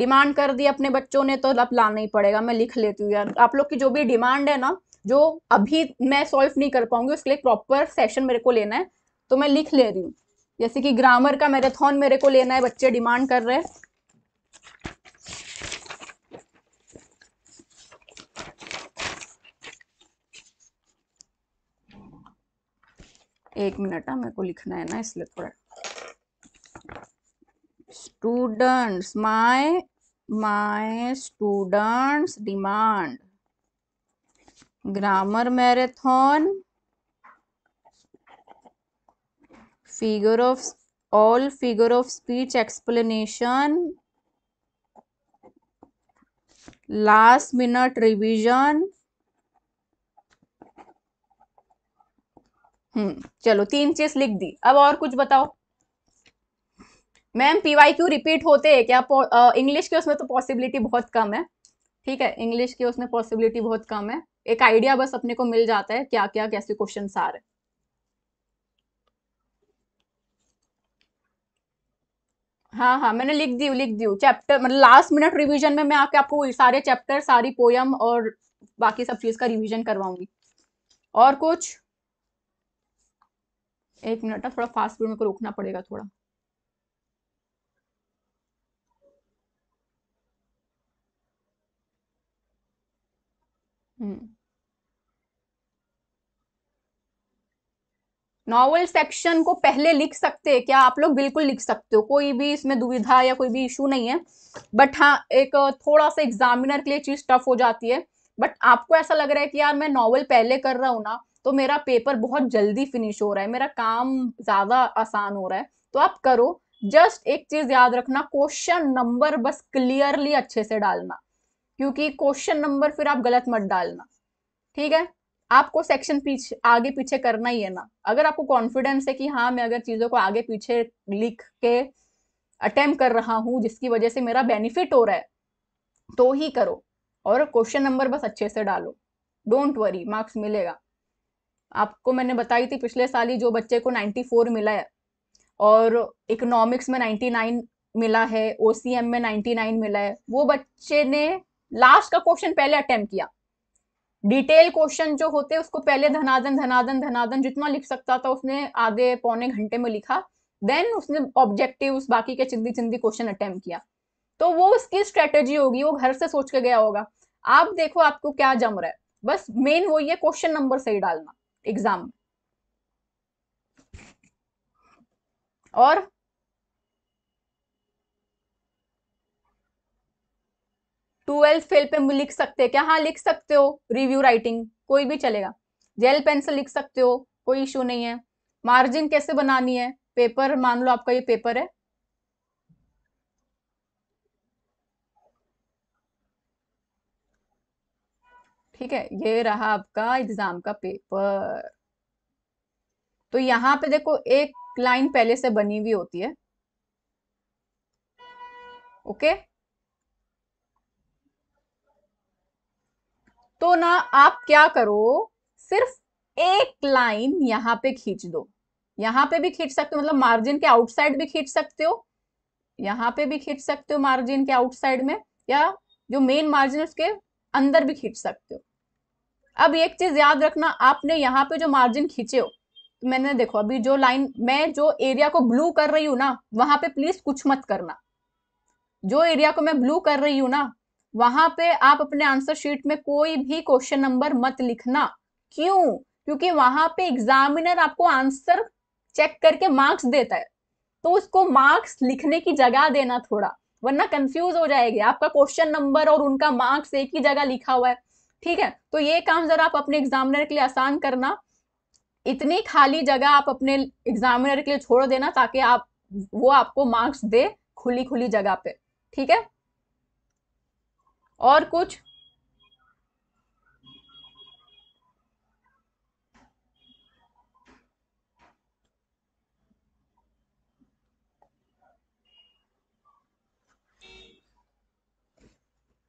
डिमांड कर दी अपने बच्चों ने तो अब लाना ही पड़ेगा मैं लिख लेती हूँ यार आप लोग की जो भी डिमांड है ना जो अभी मैं सॉल्व नहीं कर पाऊंगी उसके लिए प्रॉपर सेशन मेरे को लेना है तो मैं लिख ले रही हूँ जैसे कि ग्रामर का मैराथन मेरे को लेना है बच्चे डिमांड कर रहे हैं एक मिनट है हाँ, मेरे को लिखना है ना इसलिए थोड़ा students my my students demand grammar marathon figure of all figure of speech explanation last minute revision hmm चलो तीन चीज लिख दी अब और कुछ बताओ मैम पीवाई क्यू रिपीट होते हैं क्या इंग्लिश के उसमें तो पॉसिबिलिटी बहुत कम है ठीक है इंग्लिश की उसमें पॉसिबिलिटी बहुत कम है एक आइडिया बस अपने को मिल जाता है क्या क्या कैसे क्वेश्चन आ रहे हाँ हाँ मैंने लिख दी लिख दी चैप्टर मतलब लास्ट मिनट रिवीजन में मैं आपको सारे चैप्टर सारी पोयम और बाकी सब चीज का रिवीजन करवाऊंगी और कुछ एक मिनट ना थोड़ा फास्ट फूड मेरे को रोकना पड़ेगा थोड़ा हम्म नॉवल सेक्शन को पहले लिख सकते हैं क्या आप लोग बिल्कुल लिख सकते हो कोई भी इसमें दुविधा या कोई भी इशू नहीं है बट हाँ एक थोड़ा सा एग्जामिनर के लिए चीज़ टफ हो जाती है बट आपको ऐसा लग रहा है कि यार मैं नॉवल पहले कर रहा हूँ ना तो मेरा पेपर बहुत जल्दी फिनिश हो रहा है मेरा काम ज़्यादा आसान हो रहा है तो आप करो जस्ट एक चीज़ याद रखना क्वेश्चन नंबर बस क्लियरली अच्छे से डालना क्योंकि क्वेश्चन नंबर फिर आप गलत मत डालना ठीक है आपको सेक्शन पीछे आगे पीछे करना ही है ना अगर आपको कॉन्फिडेंस है कि हाँ मैं अगर चीज़ों को आगे पीछे लिख के अटेम्प कर रहा हूँ जिसकी वजह से मेरा बेनिफिट हो रहा है तो ही करो और क्वेश्चन नंबर बस अच्छे से डालो डोंट वरी मार्क्स मिलेगा आपको मैंने बताई थी पिछले साल ही जो बच्चे को 94 मिला है और इकोनॉमिक्स में 99 मिला है ओ में 99 मिला है वो बच्चे ने लास्ट का क्वेश्चन पहले अटेम्प्ट किया डिटेल क्वेश्चन जो होते हैं उसको पहले धनादन धनादन धनादन जितना लिख सकता था उसने आधे पौने घंटे में लिखा देन उसने ऑब्जेक्टिव उस बाकी के चिंदी चिंदी क्वेश्चन अटेम्प्ट किया तो वो उसकी स्ट्रेटेजी होगी वो घर से सोच के गया होगा आप देखो आपको क्या जम रहा है बस मेन वो ये क्वेश्चन नंबर सही डालना एग्जाम और ट्वेल्थ फेल पे लिख सकते हैं क्या हाँ लिख सकते हो रिव्यू राइटिंग कोई भी चलेगा जेल पेन से लिख सकते हो कोई इशू नहीं है मार्जिन कैसे बनानी है पेपर मान लो आपका ये पेपर है ठीक है ये रहा आपका एग्जाम का पेपर तो यहां पे देखो एक लाइन पहले से बनी हुई होती है ओके okay? तो ना आप क्या करो सिर्फ एक लाइन यहां पे खींच दो यहां पे भी खींच सकते हो मतलब मार्जिन के आउटसाइड भी खींच सकते हो यहां पे भी खींच सकते हो मार्जिन के आउटसाइड में या जो मेन मार्जिन उसके अंदर भी खींच सकते हो अब एक चीज याद रखना आपने यहाँ पे जो मार्जिन खींचे हो तो मैंने देखो अभी जो लाइन मैं जो एरिया को ब्लू कर रही हूँ ना वहां पे प्लीज कुछ मत करना जो एरिया को मैं ब्लू कर रही हूँ ना वहां पे आप अपने आंसर शीट में कोई भी क्वेश्चन नंबर मत लिखना क्यों क्योंकि वहां पे एग्जामिनर आपको आंसर चेक करके मार्क्स देता है तो उसको मार्क्स लिखने की जगह देना थोड़ा वरना कंफ्यूज हो जाएगी आपका क्वेश्चन नंबर और उनका मार्क्स एक ही जगह लिखा हुआ है ठीक है तो ये काम जरा आप अपने एग्जामिनर के लिए आसान करना इतनी खाली जगह आप अपने एग्जामिनर के लिए छोड़ देना ताकि आप वो आपको मार्क्स दे खुली खुली जगह पे ठीक है और कुछ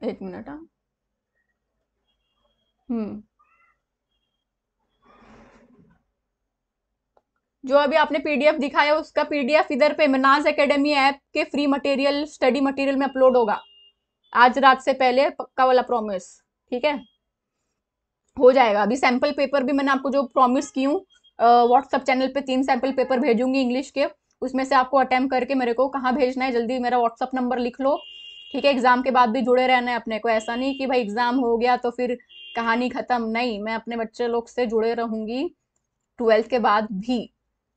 एक मिनट हाँ। हम्म जो अभी आपने पीडीएफ दिखाया उसका पीडीएफ इधर पे मनाज एकेडमी ऐप के फ्री मटेरियल स्टडी मटेरियल में अपलोड होगा आज रात से पहले पक्का वाला प्रॉमिस ठीक है हो जाएगा अभी सैम्पल पेपर भी मैंने आपको जो प्रॉमिस की हूँ व्हाट्सअप चैनल पे तीन सैम्पल पेपर भेजूंगी इंग्लिश के उसमें से आपको अटैम्प करके मेरे को कहाँ भेजना है जल्दी मेरा व्हाट्सअप नंबर लिख लो ठीक है एग्ज़ाम के बाद भी जुड़े रहना है अपने को ऐसा नहीं कि भाई एग्ज़ाम हो गया तो फिर कहानी ख़त्म नहीं मैं अपने बच्चे लोग से जुड़े रहूंगी ट्वेल्थ के बाद भी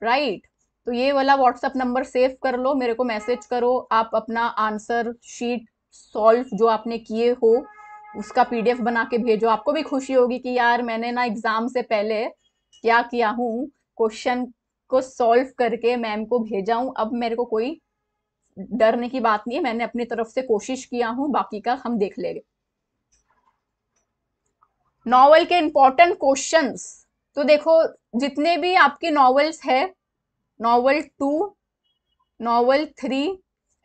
राइट तो ये वाला व्हाट्सअप नंबर सेव कर लो मेरे को मैसेज करो आप अपना आंसर शीट सॉल्व जो आपने किए हो उसका पीडीएफ बना के भेजो आपको भी खुशी होगी कि यार मैंने ना एग्जाम से पहले क्या किया हूँ क्वेश्चन को सॉल्व करके मैम को भेजा हूँ अब मेरे को कोई डरने की बात नहीं है मैंने अपनी तरफ से कोशिश किया हूँ बाकी का हम देख लेंगे नॉवल के इंपॉर्टेंट क्वेश्चंस तो देखो जितने भी आपके नॉवेल्स है novel two novel three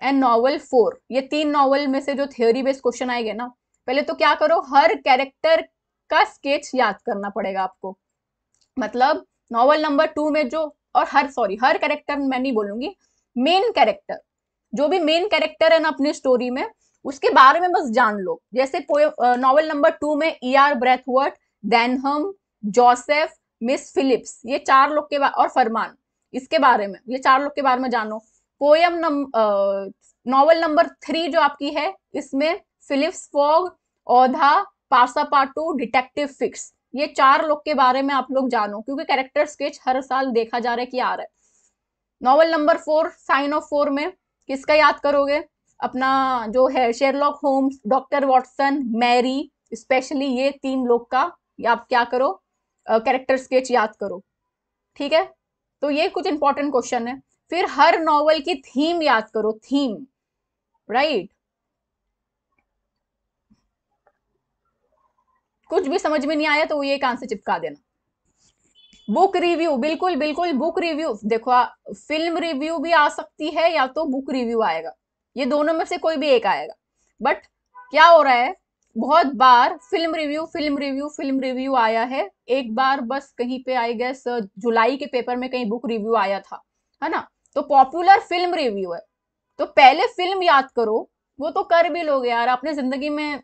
and novel four ये तीन नॉवल में से जो थियोरी बेस्ड क्वेश्चन आएंगे ना पहले तो क्या करो हर कैरेक्टर का स्केच याद करना पड़ेगा आपको मतलब नॉवल नंबर टू में जो और हर सॉरी हर कैरेक्टर मैं नहीं बोलूंगी मेन कैरेक्टर जो भी मेन कैरेक्टर है ना अपने स्टोरी में उसके बारे में बस जान लो जैसे नॉवल नंबर टू में E R Braithwaite Denham Joseph Miss Phillips ये चार लोग के बारे और फरमान इसके बारे में ये चार लोग के बारे में जानो poem number novel number three जो आपकी है इसमें Phileas Fogg Aouda Passepartout detective Fix ये चार लोग के बारे में आप लोग जानो क्योंकि कैरेक्टर स्केच हर साल देखा जा रहा है कि आ रहा है novel number four sign of four में किसका याद करोगे अपना जो है Sherlock Holmes doctor Watson Mary specially ये तीन लोग का आप क्या करो कैरेक्टर uh, स्केच याद करो ठीक है तो ये कुछ इंपॉर्टेंट क्वेश्चन है फिर हर नॉवल की थीम याद करो थीम राइट कुछ भी समझ में नहीं आया तो ये कान से चिपका देना बुक रिव्यू बिल्कुल बिल्कुल बुक रिव्यू देखो फिल्म रिव्यू भी आ सकती है या तो बुक रिव्यू आएगा ये दोनों में से कोई भी एक आएगा बट क्या हो रहा है बहुत बार film review film review film review आया है एक बार बस कहीं पे आई गैस जुलाई के पेपर में कहीं बुक रिव्यू आया था है ना तो पॉपुलर फिल्म रिव्यू है तो पहले फिल्म याद करो वो तो कर भी लोगे यार आपने जिंदगी में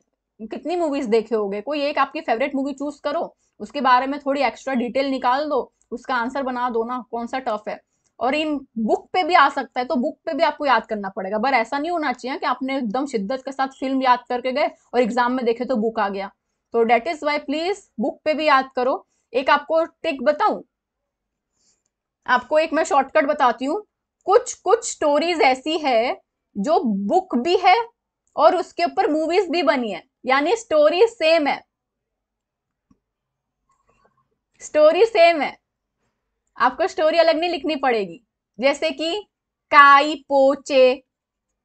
कितनी मूवीज देखे होगे कोई एक आपकी फेवरेट मूवी चूज करो उसके बारे में थोड़ी एक्स्ट्रा डिटेल निकाल दो उसका आंसर बना दो ना कौन सा टफ है और इन बुक पे भी आ सकता है तो बुक पे भी आपको याद करना पड़ेगा पर ऐसा नहीं होना चाहिए कि आपने एकदम शिद्दत के साथ फिल्म याद करके गए और एग्जाम में देखे तो बुक आ गया तो that is why please book पे भी याद करो एक आपको ट्रिक बताऊं आपको एक मैं शॉर्टकट बताती हूँ कुछ कुछ स्टोरीज ऐसी है जो बुक भी है और उसके ऊपर मूवीज भी बनी है यानी स्टोरी सेम है स्टोरी सेम है आपको स्टोरी अलग नहीं लिखनी पड़ेगी जैसे कि काई पोचे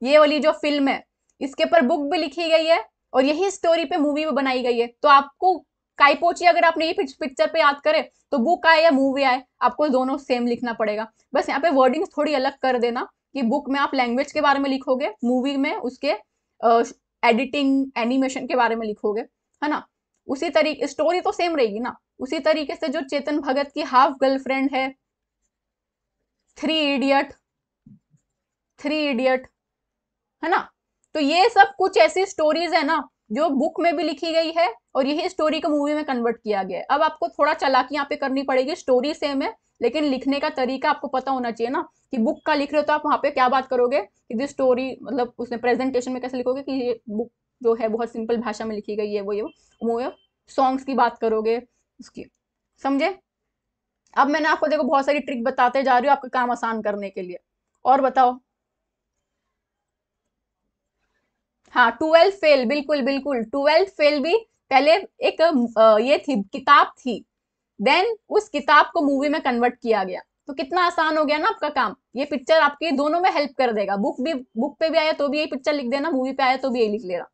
ये वाली जो फिल्म है इसके ऊपर बुक भी लिखी गई है और यही स्टोरी पे मूवी भी बनाई गई है तो आपको काइपोची अगर आपने ये पिक्चर पे याद करें तो बुक आए या मूवी आए आपको दोनों सेम लिखना पड़ेगा बस यहाँ पे वर्डिंग थोड़ी अलग कर देना कि बुक में आप लैंग्वेज के बारे में लिखोगे मूवी में उसके एडिटिंग एनिमेशन के बारे में लिखोगे है ना उसी तरीके स्टोरी तो सेम रहेगी ना उसी तरीके से जो चेतन भगत की हाफ गर्लफ्रेंड है थ्री इडियट थ्री इडियट है ना तो ये सब कुछ ऐसी स्टोरीज है ना जो बुक में भी लिखी गई है और यही स्टोरी को मूवी में कन्वर्ट किया गया है अब आपको थोड़ा चलाकी यहाँ पे करनी पड़ेगी स्टोरी सेम है लेकिन लिखने का तरीका आपको पता होना चाहिए ना कि बुक का लिख रहे हो तो आप वहाँ पे क्या बात करोगे कि दिस स्टोरी मतलब उसने प्रेजेंटेशन में कैसे लिखोगे कि ये बुक जो है बहुत सिंपल भाषा में लिखी गई है वो ये मूवी सॉन्ग्स की बात करोगे उसकी समझे अब मैंने आपको देखो बहुत सारी ट्रिक बताते जा रही हूँ आपका काम आसान करने के लिए और बताओ हाँ ट्वेल्थ फेल बिल्कुल बिल्कुल ट्वेल्थ फेल भी पहले एक ये थी किताब थी देन उस किताब को मूवी में कन्वर्ट किया गया तो कितना आसान हो गया ना आपका काम ये पिक्चर आपके दोनों में हेल्प कर देगा बुक भी बुक पे भी आया तो भी यही पिक्चर लिख देना मूवी पे आया तो भी यही लिख लेना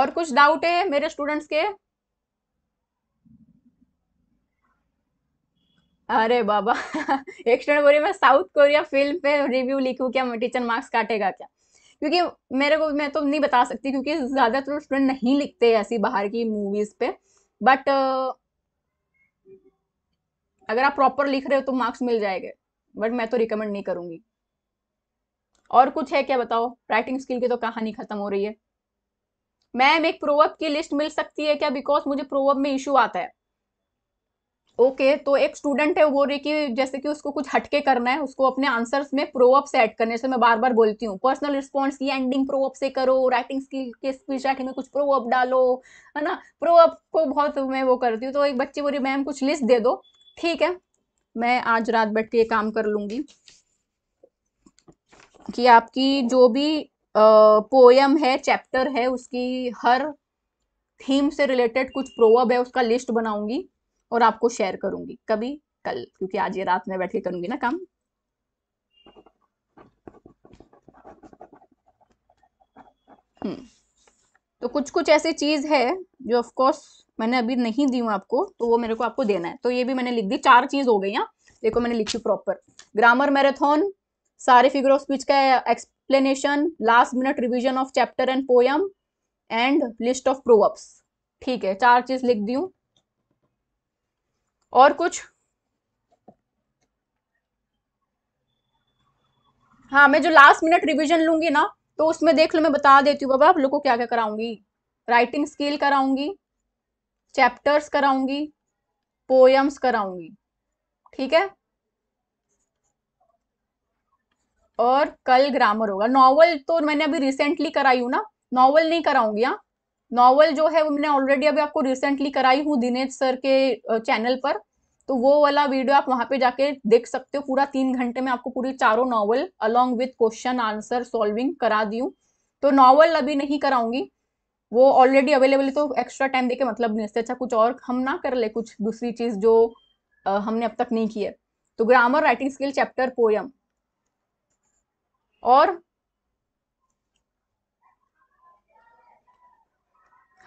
और कुछ डाउट है मेरे स्टूडेंट्स के अरे बाबा एक स्टूडेंट बोली मैं साउथ कोरिया फिल्म पे रिव्यू लिखू क्या टीचर मार्क्स काटेगा क्या क्योंकि मेरे को मैं तो नहीं बता सकती क्योंकि ज़्यादातर स्टूडेंट नहीं लिखते ऐसी बाहर की मूवीज़ पे बट अगर आप प्रॉपर लिख रहे हो तो मार्क्स मिल जाएंगे बट मैं तो रिकमेंड नहीं करूंगी और कुछ है क्या बताओ राइटिंग स्किल की तो कहानी ख़त्म हो रही है मैम एक प्रोवर्ब की लिस्ट मिल सकती है क्या बिकॉज मुझे प्रोवर्ब में इशू आता है ओके okay, तो एक स्टूडेंट है वो बोल रही कि जैसे कि उसको कुछ हटके करना है उसको अपने आंसर्स में प्रोअप से ऐड करने से मैं बार बार बोलती हूँ पर्सनल रिस्पॉन्स की एंडिंग प्रोअप से करो राइटिंग स्किल के स्पीच राइटिंग में कुछ प्रोअप डालो है ना प्रोअप को बहुत मैं वो करती हूँ तो एक बच्ची बोल मैम कुछ लिस्ट दे दो ठीक है मैं आज रात बैठ के ये काम कर लूँगी कि आपकी जो भी पोयम है चैप्टर है उसकी हर थीम से रिलेटेड कुछ प्रोअप है उसका लिस्ट बनाऊंगी और आपको शेयर करूंगी कभी कल क्योंकि आज ये रात में बैठ के करूंगी ना काम हम्म, तो कुछ कुछ ऐसी चीज है जो ऑफ कोर्स मैंने अभी नहीं दी हूं आपको तो वो मेरे को आपको देना है तो ये भी मैंने लिख दी चार चीज हो गई यहाँ देखो मैंने लिखी प्रॉपर ग्रामर मैराथन सारे फिगर ऑफ स्पीच का explanation last minute revision of chapter and poem and list of proverbs ठीक है चार चीज लिख दी हूँ और कुछ हाँ मैं जो लास्ट मिनट रिवीजन लूंगी ना तो उसमें देख लो मैं बता देती हूँ बाबा आप लोगों को क्या क्या कराऊंगी राइटिंग स्किल कराऊंगी चैप्टर्स कराऊंगी पोयम्स कराऊंगी ठीक है और कल ग्रामर होगा नॉवल तो मैंने अभी रिसेंटली कराई हूं ना नॉवल नहीं कराऊंगी हाँ नॉवल जो है वो मैंने ऑलरेडी अभी आपको रिसेंटली कराई हूँ दिनेश सर के चैनल पर तो वो वाला वीडियो आप वहां पे जाके देख सकते हो पूरा तीन घंटे में आपको पूरी चारों novel along with question answer solving करा दी हूँ तो नॉवल अभी नहीं कराऊंगी वो ऑलरेडी अवेलेबल है तो एक्स्ट्रा टाइम देके मतलब नहीं अच्छा कुछ और हम ना कर ले कुछ दूसरी चीज जो आ, हमने अब तक नहीं की है तो grammar writing skill chapter poem और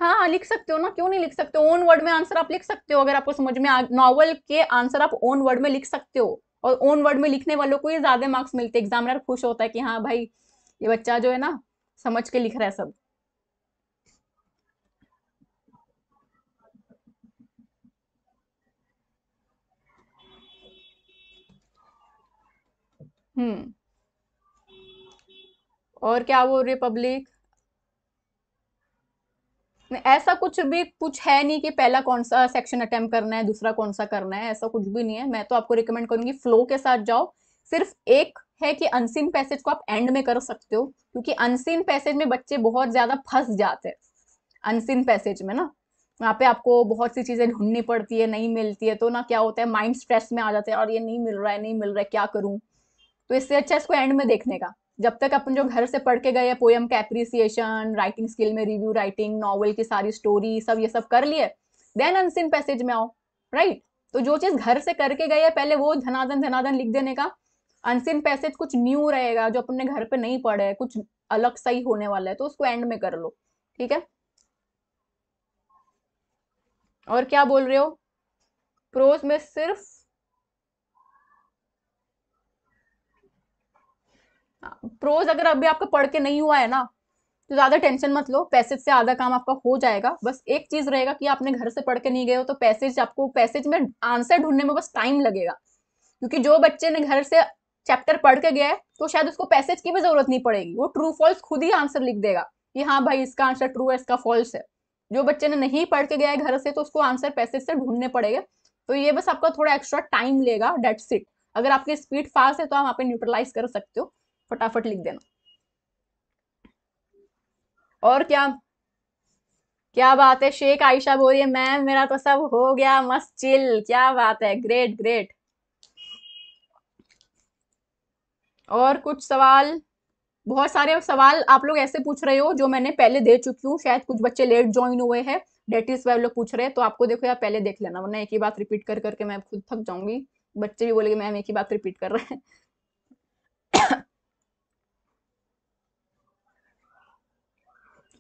हाँ हाँ लिख सकते हो ना क्यों नहीं लिख सकते ओन वर्ड में आंसर आप लिख सकते हो अगर आपको समझ में नॉवल के आंसर आप ओन वर्ड में लिख सकते हो और ओन वर्ड में लिखने वालों को ही ज्यादा मार्क्स मिलते एग्जामिनर खुश होता है कि हाँ भाई ये बच्चा जो है ना समझ के लिख रहा है सब हम्म और क्या बोल रही पब्लिक ऐसा कुछ भी कुछ है नहीं कि पहला कौन सा सेक्शन अटेम्प्ट करना है दूसरा कौन सा करना है ऐसा कुछ भी नहीं है मैं तो आपको रिकमेंड करूंगी फ्लो के साथ जाओ सिर्फ एक है कि अनसीन पैसेज को आप एंड में कर सकते हो क्योंकि अनसीन पैसेज में बच्चे बहुत ज्यादा फंस जाते हैं अनसीन पैसेज में ना वहाँ पे आपको बहुत सी चीजें ढूंढनी पड़ती है नहीं मिलती है तो ना क्या होता है माइंड स्ट्रेस में आ जाते हैं और ये नहीं मिल रहा है नहीं मिल रहा है क्या करूँ तो इससे अच्छा इसको एंड में देखने का जब तक अपन जो घर से पढ़ के गए पोएम का अप्रिसिएशन राइटिंग स्किल में रिव्यू राइटिंग नॉवल की सारी स्टोरी सब ये सब कर लिए देन अनसिन पैसेज में आओ राइट right? तो जो चीज़ घर से करके गए पहले वो धनादन धनादन लिख देने का अनसिन पैसेज कुछ न्यू रहेगा जो अपने घर पे नहीं पढ़े कुछ अलग सही होने वाला है तो उसको एंड में कर लो ठीक है और क्या बोल रहे हो प्रोज में सिर्फ प्रोज अगर अभी आपका पढ़ के नहीं हुआ है ना तो ज़्यादा टेंशन मत लो पैसेज से आधा काम आपका हो जाएगा बस एक चीज़ रहेगा कि आपने घर से पढ़ के नहीं गए हो तो पैसेज आपको पैसेज में आंसर ढूंढने में बस टाइम लगेगा क्योंकि जो बच्चे ने घर से चैप्टर पढ़ के गया है तो शायद उसको पैसेज की भी जरूरत नहीं पड़ेगी वो ट्रू फॉल्स खुद ही आंसर लिख देगा कि हाँ भाई इसका आंसर ट्रू है इसका फॉल्स है जो बच्चे ने नहीं पढ़ के गया है घर से तो उसको आंसर पैसेज से ढूंढने पड़ेगा तो ये बस आपका थोड़ा एक्स्ट्रा टाइम लेगा डेट्स इट अगर आपकी स्पीड फास्ट है तो आप यहाँ पे न्यूट्रलाइज कर सकते हो फटाफट लिख देना और क्या क्या बात है शेख आयशा बोल रही है मैम मेरा तो सब हो गया मस्त चिल क्या बात है ग्रेट ग्रेट और कुछ सवाल बहुत सारे सवाल आप लोग ऐसे पूछ रहे हो जो मैंने पहले दे चुकी हूँ शायद कुछ बच्चे लेट ज्वाइन हुए हैं डेट इस लोग पूछ रहे हैं तो आपको देखो यार पहले देख लेना वरना एक ही बात रिपीट कर करके मैं खुद थक जाऊंगी बच्चे भी बोलेगे मैम एक ही बात रिपीट कर रहे हैं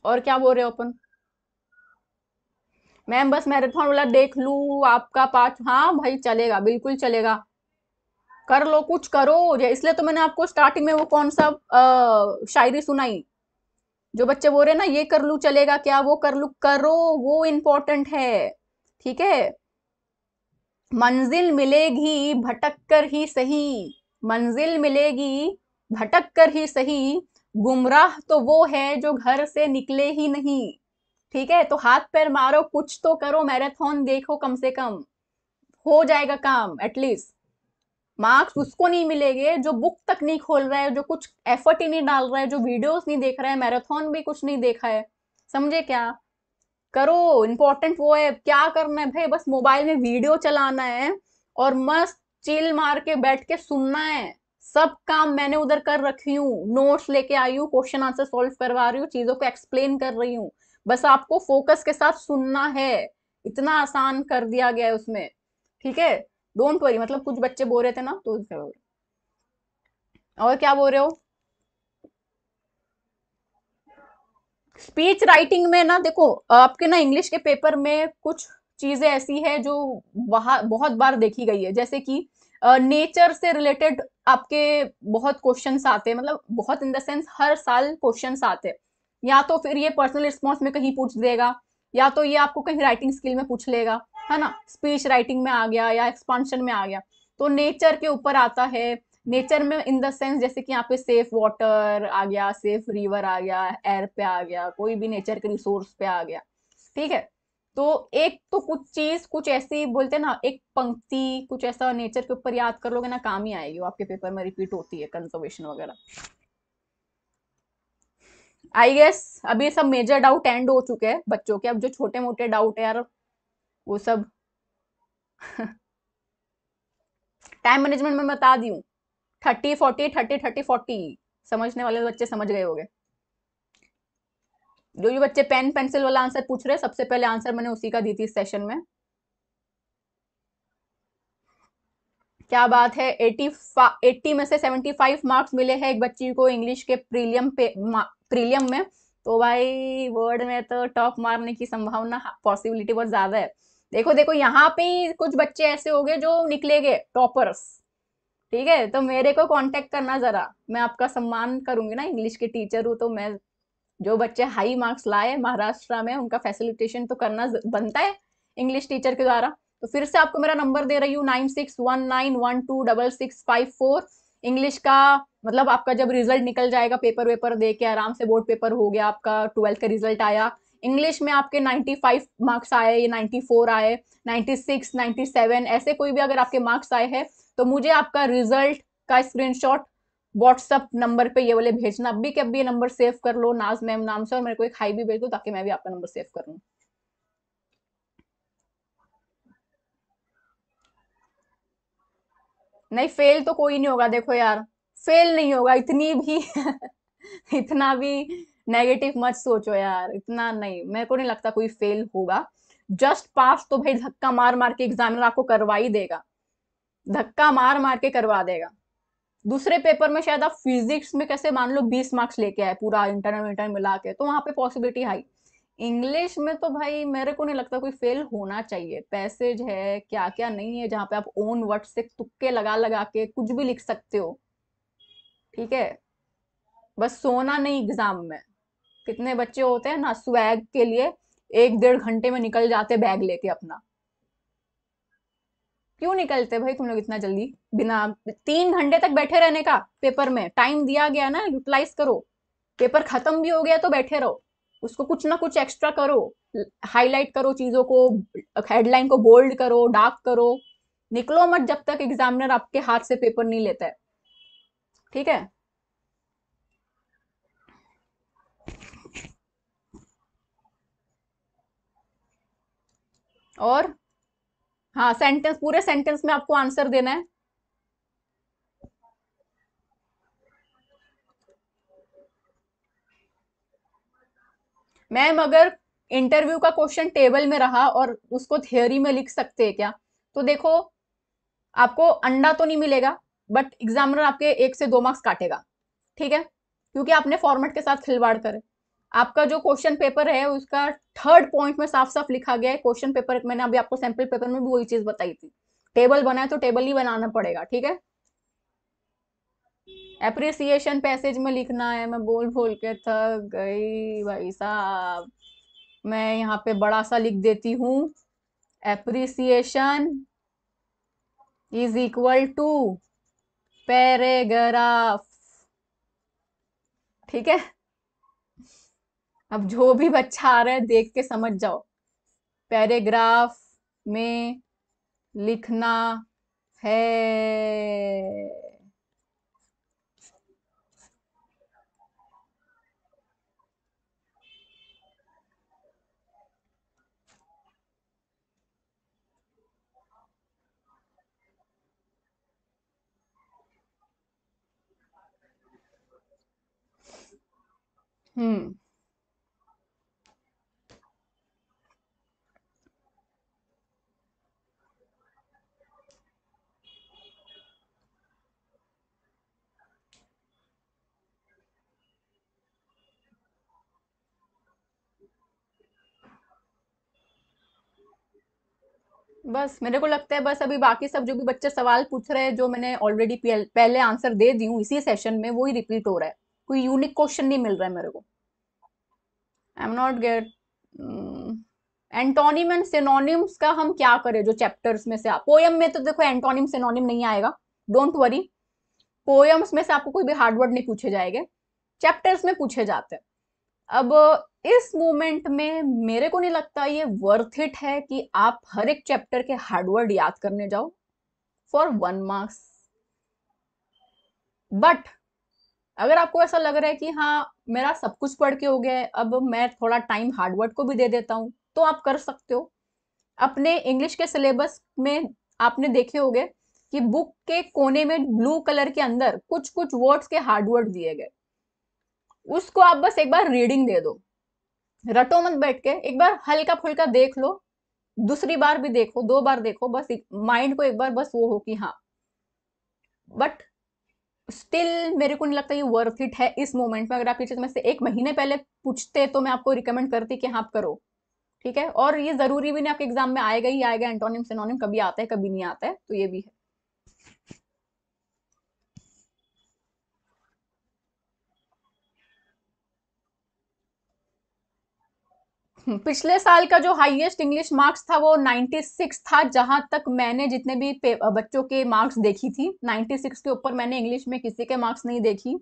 और क्या बोल रहे हो अपन मैम बस मैराथन वाला देख लू आपका पाठ हाँ भाई चलेगा बिल्कुल चलेगा कर लो कुछ करो इसलिए तो मैंने आपको स्टार्टिंग में वो कौन सा आ, शायरी सुनाई जो बच्चे बोल रहे ना ये कर लू चलेगा क्या वो कर लू करो वो इम्पोर्टेंट है ठीक है मंजिल मिलेगी भटक कर ही सही मंजिल मिलेगी भटक कर ही सही गुमराह तो वो है जो घर से निकले ही नहीं ठीक है तो हाथ पैर मारो कुछ तो करो मैराथन देखो कम से कम हो जाएगा काम एटलीस्ट मार्क्स उसको नहीं मिलेंगे जो बुक तक नहीं खोल रहा है जो कुछ एफर्ट ही नहीं डाल रहा है जो वीडियोस नहीं देख रहा है मैराथन भी कुछ नहीं देखा है समझे क्या करो इम्पोर्टेंट वो है क्या करना है भाई बस मोबाइल में वीडियो चलाना है और मस्त चिल मार के बैठ के सुनना है सब काम मैंने उधर कर रखी हूँ नोट्स लेके आई हूँ क्वेश्चन आंसर सॉल्व करवा रही हूँ चीजों को एक्सप्लेन कर रही हूँ बस आपको फोकस के साथ सुनना है इतना आसान कर दिया गया है उसमें ठीक है डोंट वरी मतलब कुछ बच्चे बोल रहे थे ना तो और क्या बोल रहे हो स्पीच राइटिंग में ना देखो आपके ना इंग्लिश के पेपर में कुछ चीजें ऐसी है जो बहुत बार देखी गई है जैसे कि नेचर से रिलेटेड आपके बहुत क्वेश्चन आते हैं मतलब बहुत इन द सेंस हर साल क्वेश्चन आते हैं या तो फिर ये पर्सनल रिस्पॉन्स में कहीं पूछ देगा या तो ये आपको कहीं राइटिंग स्किल में पूछ लेगा है ना स्पीच राइटिंग में आ गया या एक्सपांशन में आ गया तो नेचर के ऊपर आता है नेचर में इन द सेंस जैसे कि यहाँ पे सेफ वाटर आ गया सेफ रिवर आ गया एयर पे आ गया कोई भी नेचर के रिसोर्स पे आ गया ठीक है तो एक तो कुछ चीज कुछ ऐसी बोलते हैं ना एक पंक्ति कुछ ऐसा नेचर के ऊपर याद कर लोगे ना काम ही आएगी वो आपके पेपर में रिपीट होती है कंजर्वेशन वगैरह आई गेस अभी सब मेजर डाउट एंड हो चुके हैं बच्चों के अब जो छोटे मोटे डाउट है यार वो सब टाइम मैनेजमेंट में बता दी हूँ thirty forty thirty thirty forty समझने वाले बच्चे समझ गए हो गए जो भी बच्चे पेन पेंसिल वाला आंसर पूछ रहे सबसे पहले आंसर मैंने उसी का दी थी इस सेशन में क्या बात है एटी एट्टी में से सेवेंटी फाइव मार्क्स मिले हैं एक बच्ची को इंग्लिश के प्रीलियम पे प्रीलियम में तो भाई वर्ड में तो टॉप मारने की संभावना पॉसिबिलिटी बहुत ज्यादा है देखो देखो यहाँ पे कुछ बच्चे ऐसे हो गए जो निकलेंगे टॉपर्स ठीक है तो मेरे को कांटेक्ट करना जरा मैं आपका सम्मान करूंगी ना इंग्लिश के टीचर हूँ तो मैं जो बच्चे हाई मार्क्स लाए महाराष्ट्र में उनका फैसिलिटेशन तो करना बनता है इंग्लिश टीचर के द्वारा तो फिर से आपको मेरा नंबर दे रही हूँ nine six one nine one two double six five four English का मतलब आपका जब रिजल्ट निकल जाएगा पेपर वेपर दे के आराम से बोर्ड पेपर हो गया आपका ट्वेल्थ का रिजल्ट आया इंग्लिश में आपके 95 मार्क्स आए या 94 आए 96, 97 ऐसे कोई भी अगर आपके मार्क्स आए हैं तो मुझे आपका रिजल्ट का स्क्रीनशॉट व्हाट्सअप नंबर पे ये वाले भेजना अब भी कि अब ये नंबर सेव कर लो नाज मैम नाम से और मेरे को एक हाई भी भेज दो ताकि मैं भी आपका नंबर सेव कर लू नहीं फेल तो कोई नहीं होगा देखो यार फेल नहीं होगा इतनी भी इतना भी नेगेटिव मत सोचो यार इतना नहीं मेरे को नहीं लगता कोई फेल होगा जस्ट पास तो भाई धक्का मार मार के एग्जामिनर आपको करवा ही देगा धक्का मार मार के करवा देगा दूसरे पेपर में शायद आप फिजिक्स में कैसे मान लो बीस मार्क्स लेके आए पूरा इंटरनल इंटरनल मिला के तो वहाँ पे पॉसिबिलिटी हाई इंग्लिश में तो भाई मेरे को नहीं लगता कोई फेल होना चाहिए पैसेज है क्या क्या नहीं है जहाँ पे आप ओन वर्ड से तुक्के लगा लगा के कुछ भी लिख सकते हो ठीक है बस सोना नहीं एग्जाम में कितने बच्चे होते हैं ना स्वैग के लिए एक डेढ़ घंटे में निकल जाते बैग लेके अपना क्यों निकलते भाई तुम लोग इतना जल्दी बिना तीन घंटे तक बैठे रहने का पेपर में टाइम दिया गया ना यूटिलाइज करो पेपर खत्म भी हो गया तो बैठे रहो उसको कुछ ना कुछ एक्स्ट्रा करो हाईलाइट करो चीजों को हेडलाइन को बोल्ड करो डार्क करो निकलो मत जब तक एग्जामिनर आपके हाथ से पेपर नहीं लेता है ठीक है और हाँ सेंटेंस पूरे सेंटेंस में आपको आंसर देना है मैम अगर इंटरव्यू का क्वेश्चन टेबल में रहा और उसको थियोरी में लिख सकते हैं क्या तो देखो आपको अंडा तो नहीं मिलेगा बट एग्जामिनर आपके एक से दो मार्क्स काटेगा ठीक है क्योंकि आपने फॉर्मेट के साथ खिलवाड़ करे आपका जो क्वेश्चन पेपर है उसका थर्ड पॉइंट में साफ साफ लिखा गया है क्वेश्चन पेपर मैंने अभी आपको सैंपल पेपर में भी वही चीज बताई थी टेबल बनाए तो टेबल ही बनाना पड़ेगा ठीक है एप्रिसिएशन पैसेज में लिखना है मैं बोल बोल के थक गई भाई साहब मैं यहाँ पे बड़ा सा लिख देती हूँ appreciation is equal to paragraph ठीक है अब जो भी बच्चा आ रहा है देख के समझ जाओ पैराग्राफ में लिखना है हम्म बस मेरे को लगता है बस अभी बाकी सब जो भी बच्चे सवाल पूछ रहे हैं जो मैंने ऑलरेडी पहले आंसर दे दी हूँ इसी सेशन में वो ही रिपीट हो रहा है कोई यूनिक क्वेश्चन नहीं मिल रहा है मेरे को I am not get antonym and synonyms का हम क्या करें जो चैप्टर्स में से आप पोयम में तो देखो एंटोनिम सिनोनिम नहीं आएगा डोंट वरी पोयम्स में से आपको कोई भी हार्ड वर्ड नहीं पूछे जाएंगे चैप्टर्स में पूछे जाते हैं अब इस मोमेंट में मेरे को नहीं लगता ये वर्थ इट है कि आप हर एक चैप्टर के हार्डवर्ड याद करने जाओ फॉर वन मार्क्स बट अगर आपको ऐसा लग रहा है कि हाँ मेरा सब कुछ पढ़ के हो गया है अब मैं थोड़ा टाइम हार्डवर्ड को भी दे देता हूँ तो आप कर सकते हो अपने इंग्लिश के सिलेबस में आपने देखे होंगे कि बुक के कोने में ब्लू कलर के अंदर कुछ कुछ वर्ड्स के हार्डवर्ड दिए गए उसको आप बस एक बार रीडिंग दे दो रटो मत बैठ के एक बार हल्का फुल्का देख लो दूसरी बार भी देखो दो बार देखो बस माइंड को एक बार बस वो हो कि हाँ बट स्टिल मेरे को नहीं लगता ये वर्थ इट है इस मोमेंट में अगर आप चीज में से एक महीने पहले पूछते तो मैं आपको रिकमेंड करती कि हाँ आप करो ठीक है और ये जरूरी भी नहीं आपके एग्जाम में आएगा ही आएगा एंटोनियम सेनोनियम कभी आता है कभी नहीं आता है तो ये भी है पिछले साल का जो हाईएस्ट इंग्लिश मार्क्स था वो 96 था जहां तक मैंने जितने भी बच्चों के मार्क्स देखी थी 96 के ऊपर मैंने इंग्लिश में किसी के मार्क्स नहीं देखी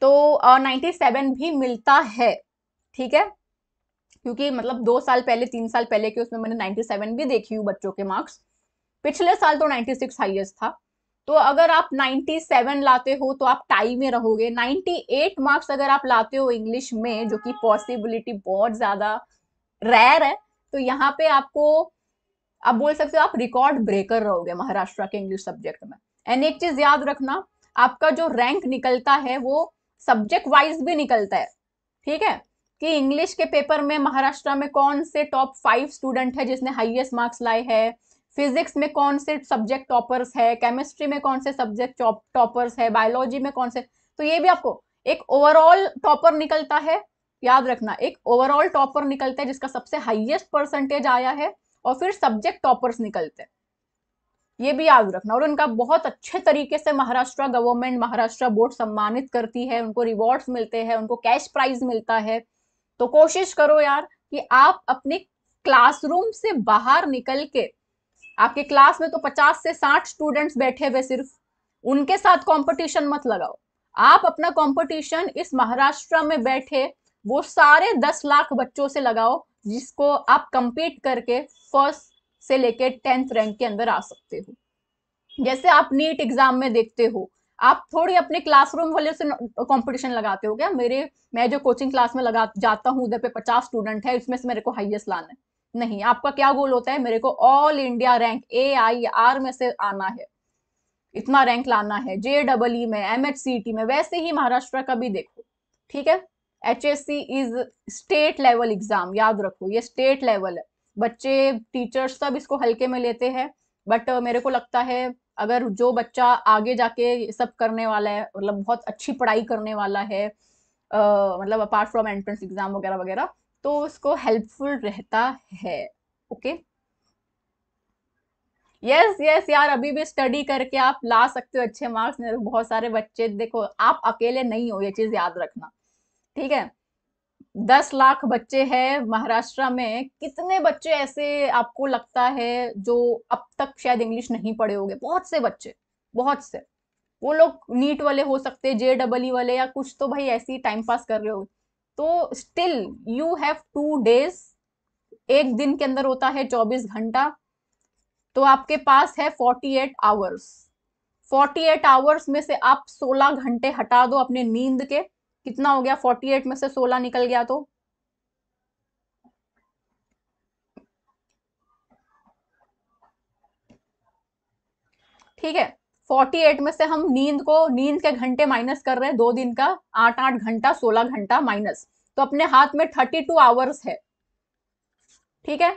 तो नाइन्टी सेवन भी मिलता है ठीक है क्योंकि मतलब दो साल पहले तीन साल पहले के उसमें मैंने नाइन्टी सेवन भी देखी हूँ बच्चों के मार्क्स पिछले साल तो नाइन्टी सिक्स हाइएस्ट था तो अगर आप 97 लाते हो तो आप टाई में रहोगे 98 मार्क्स अगर आप लाते हो इंग्लिश में जो कि पॉसिबिलिटी बहुत ज्यादा रेयर है तो यहाँ पे आपको आप बोल सकते हो आप रिकॉर्ड ब्रेकर रहोगे महाराष्ट्र के इंग्लिश सब्जेक्ट में एंड एक चीज याद रखना आपका जो रैंक निकलता है वो सब्जेक्ट वाइज भी निकलता है ठीक है कि इंग्लिश के पेपर में महाराष्ट्र में कौन से टॉप फाइव स्टूडेंट है जिसने हाईएस्ट मार्क्स लाए हैं फिजिक्स में कौन से सब्जेक्ट टॉपर्स है केमिस्ट्री में कौन से सब्जेक्ट टॉपर्स है बायोलॉजी में कौन से तो ये भी आपको एक ओवरऑल टॉपर निकलता है याद रखना एक ओवरऑल टॉपर निकलता है जिसका सबसे हाईएस्ट परसेंटेज आया है और फिर सब्जेक्ट टॉपर्स निकलते हैं ये भी याद रखना और उनका बहुत अच्छे तरीके से महाराष्ट्र गवर्नमेंट महाराष्ट्र बोर्ड सम्मानित करती है उनको रिवॉर्ड्स मिलते हैं उनको कैश प्राइज मिलता है तो कोशिश करो यार कि आप अपने क्लासरूम से बाहर निकल के आपके क्लास में तो पचास से साठ स्टूडेंट्स बैठे हुए सिर्फ उनके साथ कंपटीशन मत लगाओ आप अपना कंपटीशन इस महाराष्ट्र में बैठे वो सारे दस लाख बच्चों से लगाओ जिसको आप कंपीट करके फर्स्ट से लेके टेंथ रैंक के अंदर आ सकते हो जैसे आप नीट एग्जाम में देखते हो आप थोड़ी अपने क्लासरूम वाले से कंपटीशन लगाते हो क्या मेरे मैं जो कोचिंग क्लास में लगा जाता हूँ उधर पे पचास स्टूडेंट है उसमें से मेरे को हाईएस्ट लाना है नहीं आपका क्या गोल होता है मेरे को all India rank A I R में से आना है इतना रैंक लाना है जे डबल ई में एम एच सी टी में वैसे ही महाराष्ट्र का भी देखो ठीक है H S C is state level exam याद रखो ये स्टेट लेवल है बच्चे टीचर्स सब इसको हल्के में लेते हैं बट मेरे को लगता है अगर जो बच्चा आगे जाके सब करने वाला है मतलब बहुत अच्छी पढ़ाई करने वाला है मतलब अपार्ट फ्रॉम एंट्रेंस एग्जाम वगैरह वगैरह तो उसको हेल्पफुल रहता है ओके यस यस यार अभी भी स्टडी करके आप ला सकते हो अच्छे मार्क्स तो बहुत सारे बच्चे देखो आप अकेले नहीं हो ये चीज याद रखना ठीक है दस लाख बच्चे हैं महाराष्ट्र में कितने बच्चे ऐसे आपको लगता है जो अब तक शायद इंग्लिश नहीं पढ़े होंगे बहुत से बच्चे बहुत से वो लोग नीट वाले हो सकते जे डबल ई वाले या कुछ तो भाई ऐसे ही टाइम पास कर रहे हो तो still you have two days एक दिन के अंदर होता है चौबीस घंटा तो आपके पास है forty eight hours forty eight hours में से आप सोलह घंटे हटा दो अपने नींद के कितना हो गया फोर्टी एट में से सोलह निकल गया तो ठीक है 48 में से हम नींद को नींद के घंटे माइनस कर रहे हैं दो दिन का आठ आठ घंटा सोलह घंटा माइनस तो अपने हाथ में 32 टू आवर्स है ठीक है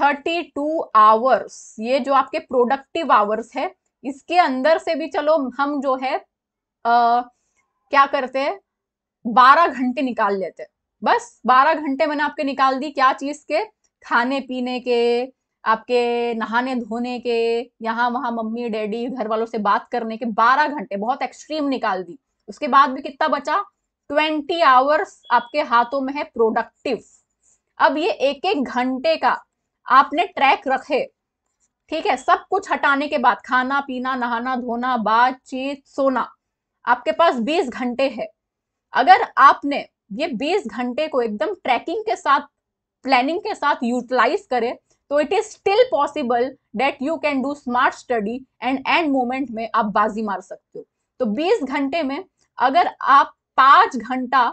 32 टू आवर्स ये जो आपके प्रोडक्टिव आवर्स है इसके अंदर से भी चलो हम जो है आ, क्या करते हैं बारह घंटे निकाल लेते बस बारह घंटे मैंने आपके निकाल दी क्या चीज के खाने पीने के आपके नहाने धोने के यहाँ वहाँ मम्मी डैडी घर वालों से बात करने के बारह घंटे बहुत एक्सट्रीम निकाल दी उसके बाद भी कितना बचा ट्वेंटी आवर्स आपके हाथों में है प्रोडक्टिव अब ये एक एक घंटे का आपने ट्रैक रखे ठीक है सब कुछ हटाने के बाद खाना पीना नहाना धोना बातचीत सोना आपके पास 20 घंटे है अगर आपने ये 20 घंटे को एकदम ट्रैकिंग के साथ प्लानिंग के साथ यूटिलाइज करे तो it is still possible that you can do smart study and end moment में आप बाजी मार सकते हो तो 20 घंटे में अगर आप पांच घंटा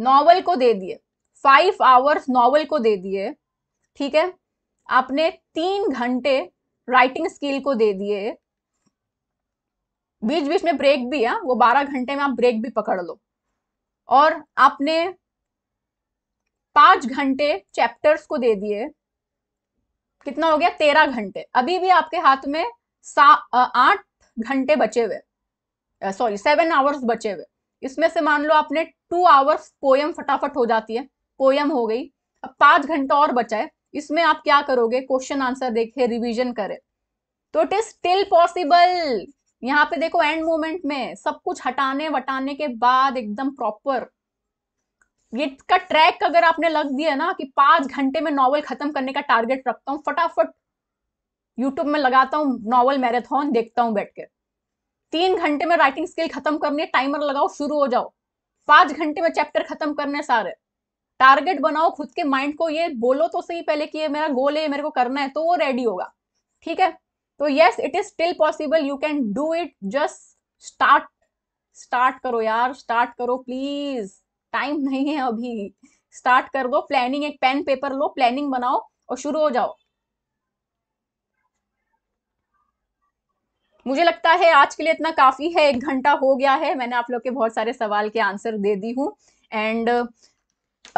नॉवल को दे दिए फाइव आवर्स नॉवल को दे दिए ठीक है आपने तीन घंटे राइटिंग स्किल को दे दिए बीच बीच में ब्रेक भी है वो बारह घंटे में आप ब्रेक भी पकड़ लो और आपने पांच घंटे चैप्टर्स को दे दिए कितना हो गया तेरह घंटे अभी भी आपके हाथ में आठ घंटे बचे हुए सॉरी सेवन आवर्स बचे हुए इसमें से मान लो आपने टू आवर्स पोयम फटाफट हो जाती है पोयम हो गई अब पांच घंटा और बचा है इसमें आप क्या करोगे क्वेश्चन आंसर देखे रिविजन करे तो इट इज स्टिल पॉसिबल यहाँ पे देखो एंड मोमेंट में सब कुछ हटाने वटाने के बाद एकदम प्रॉपर ये का ट्रैक अगर आपने लग दिया ना कि पांच घंटे में नॉवल खत्म करने का टारगेट रखता हूँ फटाफट यूट्यूब में लगाता हूँ नॉवल मैराथन देखता हूँ बैठ के तीन घंटे में राइटिंग स्किल खत्म करनी है टाइमर लगाओ शुरू हो जाओ पांच घंटे में चैप्टर खत्म करने सारे टारगेट बनाओ खुद के माइंड को ये बोलो तो सही पहले कि ये मेरा गोल है मेरे को करना है तो वो रेडी होगा ठीक है तो yes it is still possible you can do it just start start करो यार स्टार्ट करो प्लीज टाइम नहीं है अभी स्टार्ट कर दो प्लानिंग एक पेन पेपर लो प्लानिंग बनाओ और शुरू हो जाओ मुझे लगता है आज के लिए इतना काफ़ी है एक घंटा हो गया है मैंने आप लोग के बहुत सारे सवाल के आंसर दे दी हूँ एंड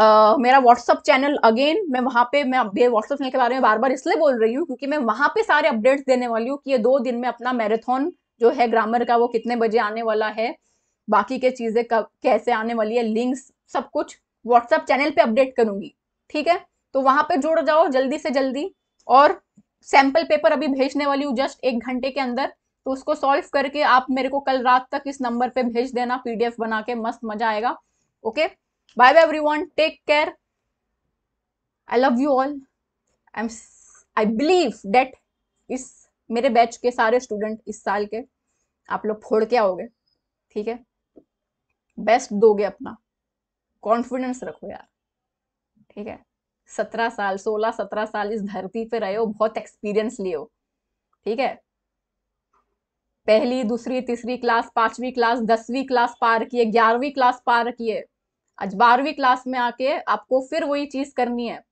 Uh, मेरा व्हाट्सअप चैनल अगेन मैं वहाँ पे मैं व्हाट्सअप चैनल के बारे में बार बार इसलिए बोल रही हूँ क्योंकि मैं वहाँ पे सारे अपडेट्स देने वाली हूँ कि ये दो दिन में अपना मैराथन जो है ग्रामर का वो कितने बजे आने वाला है बाकी के चीज़ें कब कैसे आने वाली है लिंक्स सब कुछ व्हाट्सएप चैनल पे अपडेट करूंगी ठीक है तो वहां पर जुड़ जाओ जल्दी से जल्दी और सैम्पल पेपर अभी भेजने वाली हूँ जस्ट एक घंटे के अंदर तो उसको सॉल्व करके आप मेरे को कल रात तक इस नंबर पे भेज देना पीडीएफ बना के मस्त मजा आएगा okay bye bye everyone take care I love you all I am I believe that इस मेरे बैच के सारे स्टूडेंट इस साल के आप लोग फोड़ के आओगे ठीक है बेस्ट दोगे अपना कॉन्फिडेंस रखो यार ठीक है सत्रह साल सोलह सत्रह साल इस धरती पे रहे हो बहुत एक्सपीरियंस लिए हो ठीक है पहली दूसरी तीसरी क्लास पांचवी क्लास दसवीं क्लास पार किए ग्यारहवीं क्लास पार किए आज बारहवीं क्लास में आके आपको फिर वही चीज करनी है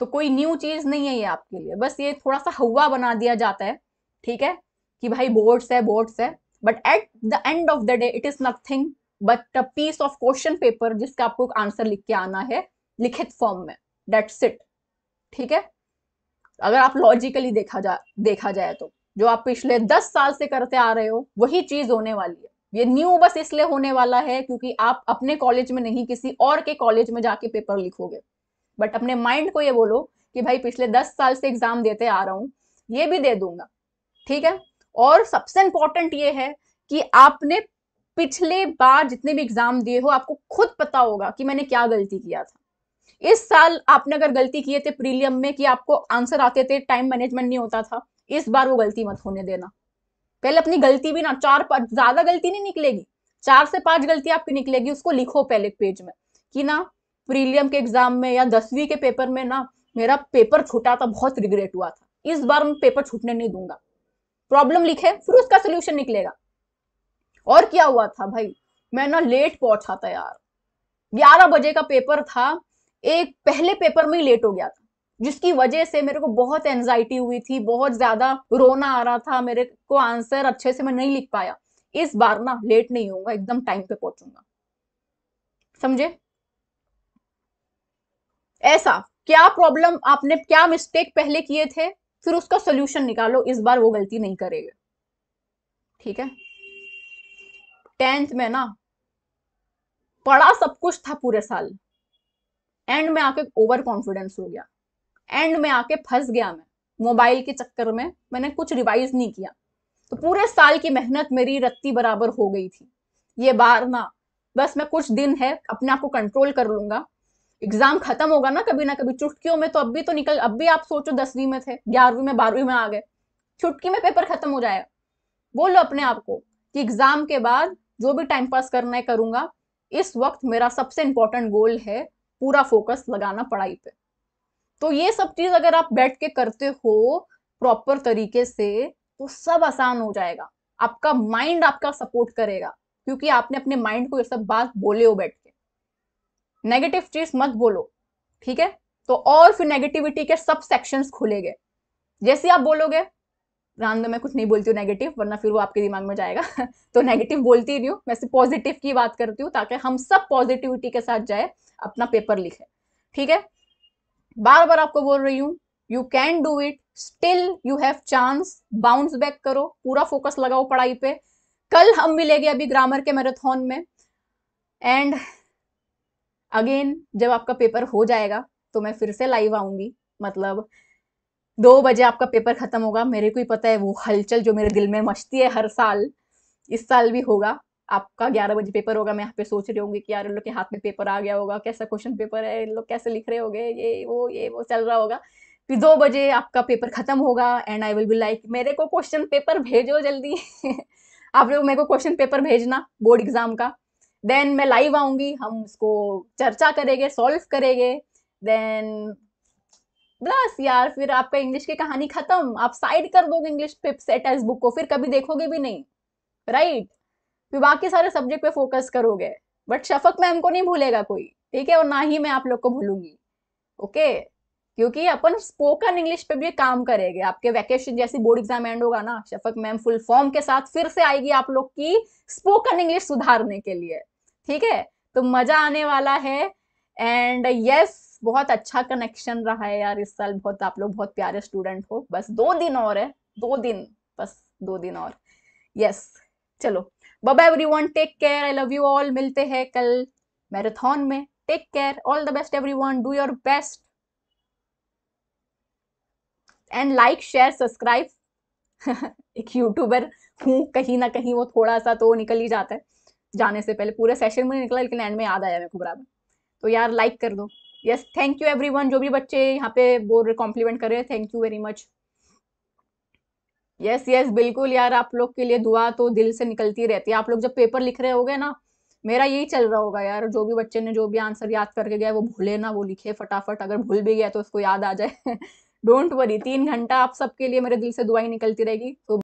तो कोई न्यू चीज नहीं है ये आपके लिए बस ये थोड़ा सा हवा बना दिया जाता है ठीक है कि भाई बोर्ड्स है बोर्ड्स है but at the end of the day it is nothing but piece of question paper जिसका आपको आंसर लिख के आना है लिखित फॉर्म में डेट्स इट ठीक है अगर आप लॉजिकली देखा जा देखा जाए तो जो आप पिछले दस साल से करते आ रहे हो वही चीज होने वाली है ये न्यू बस इसलिए होने वाला है क्योंकि आप अपने कॉलेज में नहीं किसी और के कॉलेज में जाके पेपर लिखोगे बट अपने माइंड को ये बोलो कि भाई पिछले दस साल से एग्जाम देते आ रहा हूं ये भी दे दूंगा ठीक है और सबसे इंपॉर्टेंट ये है कि आपने पिछले बार जितने भी एग्जाम दिए हो आपको खुद पता होगा कि मैंने क्या गलती किया था इस साल आपने अगर गलती किए थे प्रीलियम में कि आपको आंसर आते थे टाइम मैनेजमेंट नहीं होता था इस बार वो गलती मत होने देना पहले अपनी गलती भी ना चार पाँच ज्यादा गलती नहीं निकलेगी चार से पांच गलती आपकी निकलेगी उसको लिखो पहले पेज में कि ना प्रीलियम के एग्जाम में या दसवीं के पेपर में ना मेरा पेपर छूटा था बहुत रिग्रेट हुआ था इस बार मैं पेपर छूटने नहीं दूंगा प्रॉब्लम लिखे फिर उसका सोल्यूशन निकलेगा और क्या हुआ था भाई मैं ना लेट पहुंचा था यार ग्यारह बजे का पेपर था एक पहले पेपर में ही लेट हो गया था जिसकी वजह से मेरे को बहुत एनजाइटी हुई थी बहुत ज्यादा रोना आ रहा था मेरे को आंसर अच्छे से मैं नहीं लिख पाया इस बार ना लेट नहीं होगा एकदम टाइम पे पहुंचूंगा समझे ऐसा क्या प्रॉब्लम आपने क्या मिस्टेक पहले किए थे फिर उसका सोल्यूशन निकालो इस बार वो गलती नहीं करेगा ठीक है टेंथ में ना पढ़ा सब कुछ था पूरे साल एंड में आके ओवर कॉन्फिडेंस हो गया एंड में आके फंस गया मैं मोबाइल के चक्कर में मैंने कुछ रिवाइज नहीं किया तो पूरे साल की मेहनत मेरी रत्ती बराबर हो गई थी ये बार ना बस मैं कुछ दिन है अपने आप को कंट्रोल कर लूंगा एग्जाम खत्म होगा ना कभी ना कभी चुटकियों में तो अब भी तो निकल अब भी आप सोचो दसवीं में थे ग्यारहवीं में बारहवीं में आ गए छुटकी में पेपर खत्म हो जाएगा बोलो अपने आप को कि एग्जाम के बाद जो भी टाइम पास करना है करूंगा इस वक्त मेरा सबसे इंपॉर्टेंट गोल है पूरा फोकस लगाना पढ़ाई पे तो ये सब चीज अगर आप बैठ के करते हो प्रॉपर तरीके से तो सब आसान हो जाएगा आपका माइंड आपका सपोर्ट करेगा क्योंकि आपने अपने माइंड को ये सब बात बोले हो बैठ के नेगेटिव चीज मत बोलो ठीक है तो और फिर नेगेटिविटी के सब सेक्शंस खुलेंगे जैसे आप बोलोगे रानदो मैं कुछ नहीं बोलती हूँ नेगेटिव वरना फिर वो आपके दिमाग में जाएगा तो नेगेटिव बोलती नहीं हूँ मैं सिर्फ पॉजिटिव की बात करती हूँ ताकि हम सब पॉजिटिविटी के साथ जाए अपना पेपर लिखे ठीक है बार बार आपको बोल रही हूँ you can do it still you have chance bounce back करो पूरा फोकस लगाओ पढ़ाई पे कल हम मिलेंगे अभी ग्रामर के मैराथन में एंड अगेन जब आपका पेपर हो जाएगा तो मैं फिर से लाइव आऊंगी मतलब दो बजे आपका पेपर खत्म होगा मेरे को ही पता है वो हलचल जो मेरे दिल में मचती है हर साल इस साल भी होगा आपका ग्यारह बजे पेपर होगा मैं यहाँ पे सोच रही होंगी कि यार इन लोग के हाथ में पेपर आ गया होगा कैसा क्वेश्चन पेपर है इन लोग कैसे लिख रहे होंगे ये वो ये वो चल रहा होगा फिर दो बजे आपका पेपर खत्म होगा and I will be like मेरे को क्वेश्चन पेपर भेजो जल्दी आप लोग मेरे को क्वेश्चन पेपर भेजना बोर्ड एग्जाम का देन मैं लाइव आऊंगी हम उसको चर्चा करेंगे सॉल्व करेंगे देन बस यार फिर आपका इंग्लिश की कहानी खत्म आप साइड कर दोगे इंग्लिश सेट एज बुक को फिर कभी देखोगे भी नहीं राइट फिर बाकी सारे सब्जेक्ट पे फोकस करोगे बट शफक मैम को नहीं भूलेगा कोई ठीक है और ना ही मैं आप लोग को भूलूंगी ओके क्योंकि अपन स्पोकन इंग्लिश पे भी काम करेंगे आपके वैकेशन जैसी बोर्ड एग्जाम एंड होगा ना शफक मैम फुल फॉर्म के साथ फिर से आएगी आप लोग की स्पोकन इंग्लिश सुधारने के लिए ठीक है तो मजा आने वाला है एंड यस yes, बहुत अच्छा कनेक्शन रहा है यार इस साल बहुत आप लोग बहुत प्यारे स्टूडेंट हो बस दो दिन और है दो दिन बस दो दिन और यस चलो everyone take care I love you all मिलते हैं कल मैराथन में take care all the best one do your best and like share subscribe एक यूट्यूबर हूँ कहीं ना कहीं वो थोड़ा सा तो निकल ही जाता है जाने से पहले पूरे सेशन में निकला लेकिन एंड में याद आया मेरे को बराबर तो यार लाइक कर दो यस थैंक यू एवरीवन जो भी बच्चे यहाँ पे बोल कॉम्प्लीमेंट कर रहे हैं thank you very much yes yes बिल्कुल यार आप लोग के लिए दुआ तो दिल से निकलती रहती है आप लोग जब पेपर लिख रहे हो ना मेरा यही चल रहा होगा यार जो भी बच्चे ने जो भी आंसर याद करके गया वो भूले ना वो लिखे फटाफट अगर भूल भी गया तो उसको याद आ जाए डोंट वरी तीन घंटा आप सबके लिए मेरे दिल से दुआई निकलती रहेगी तो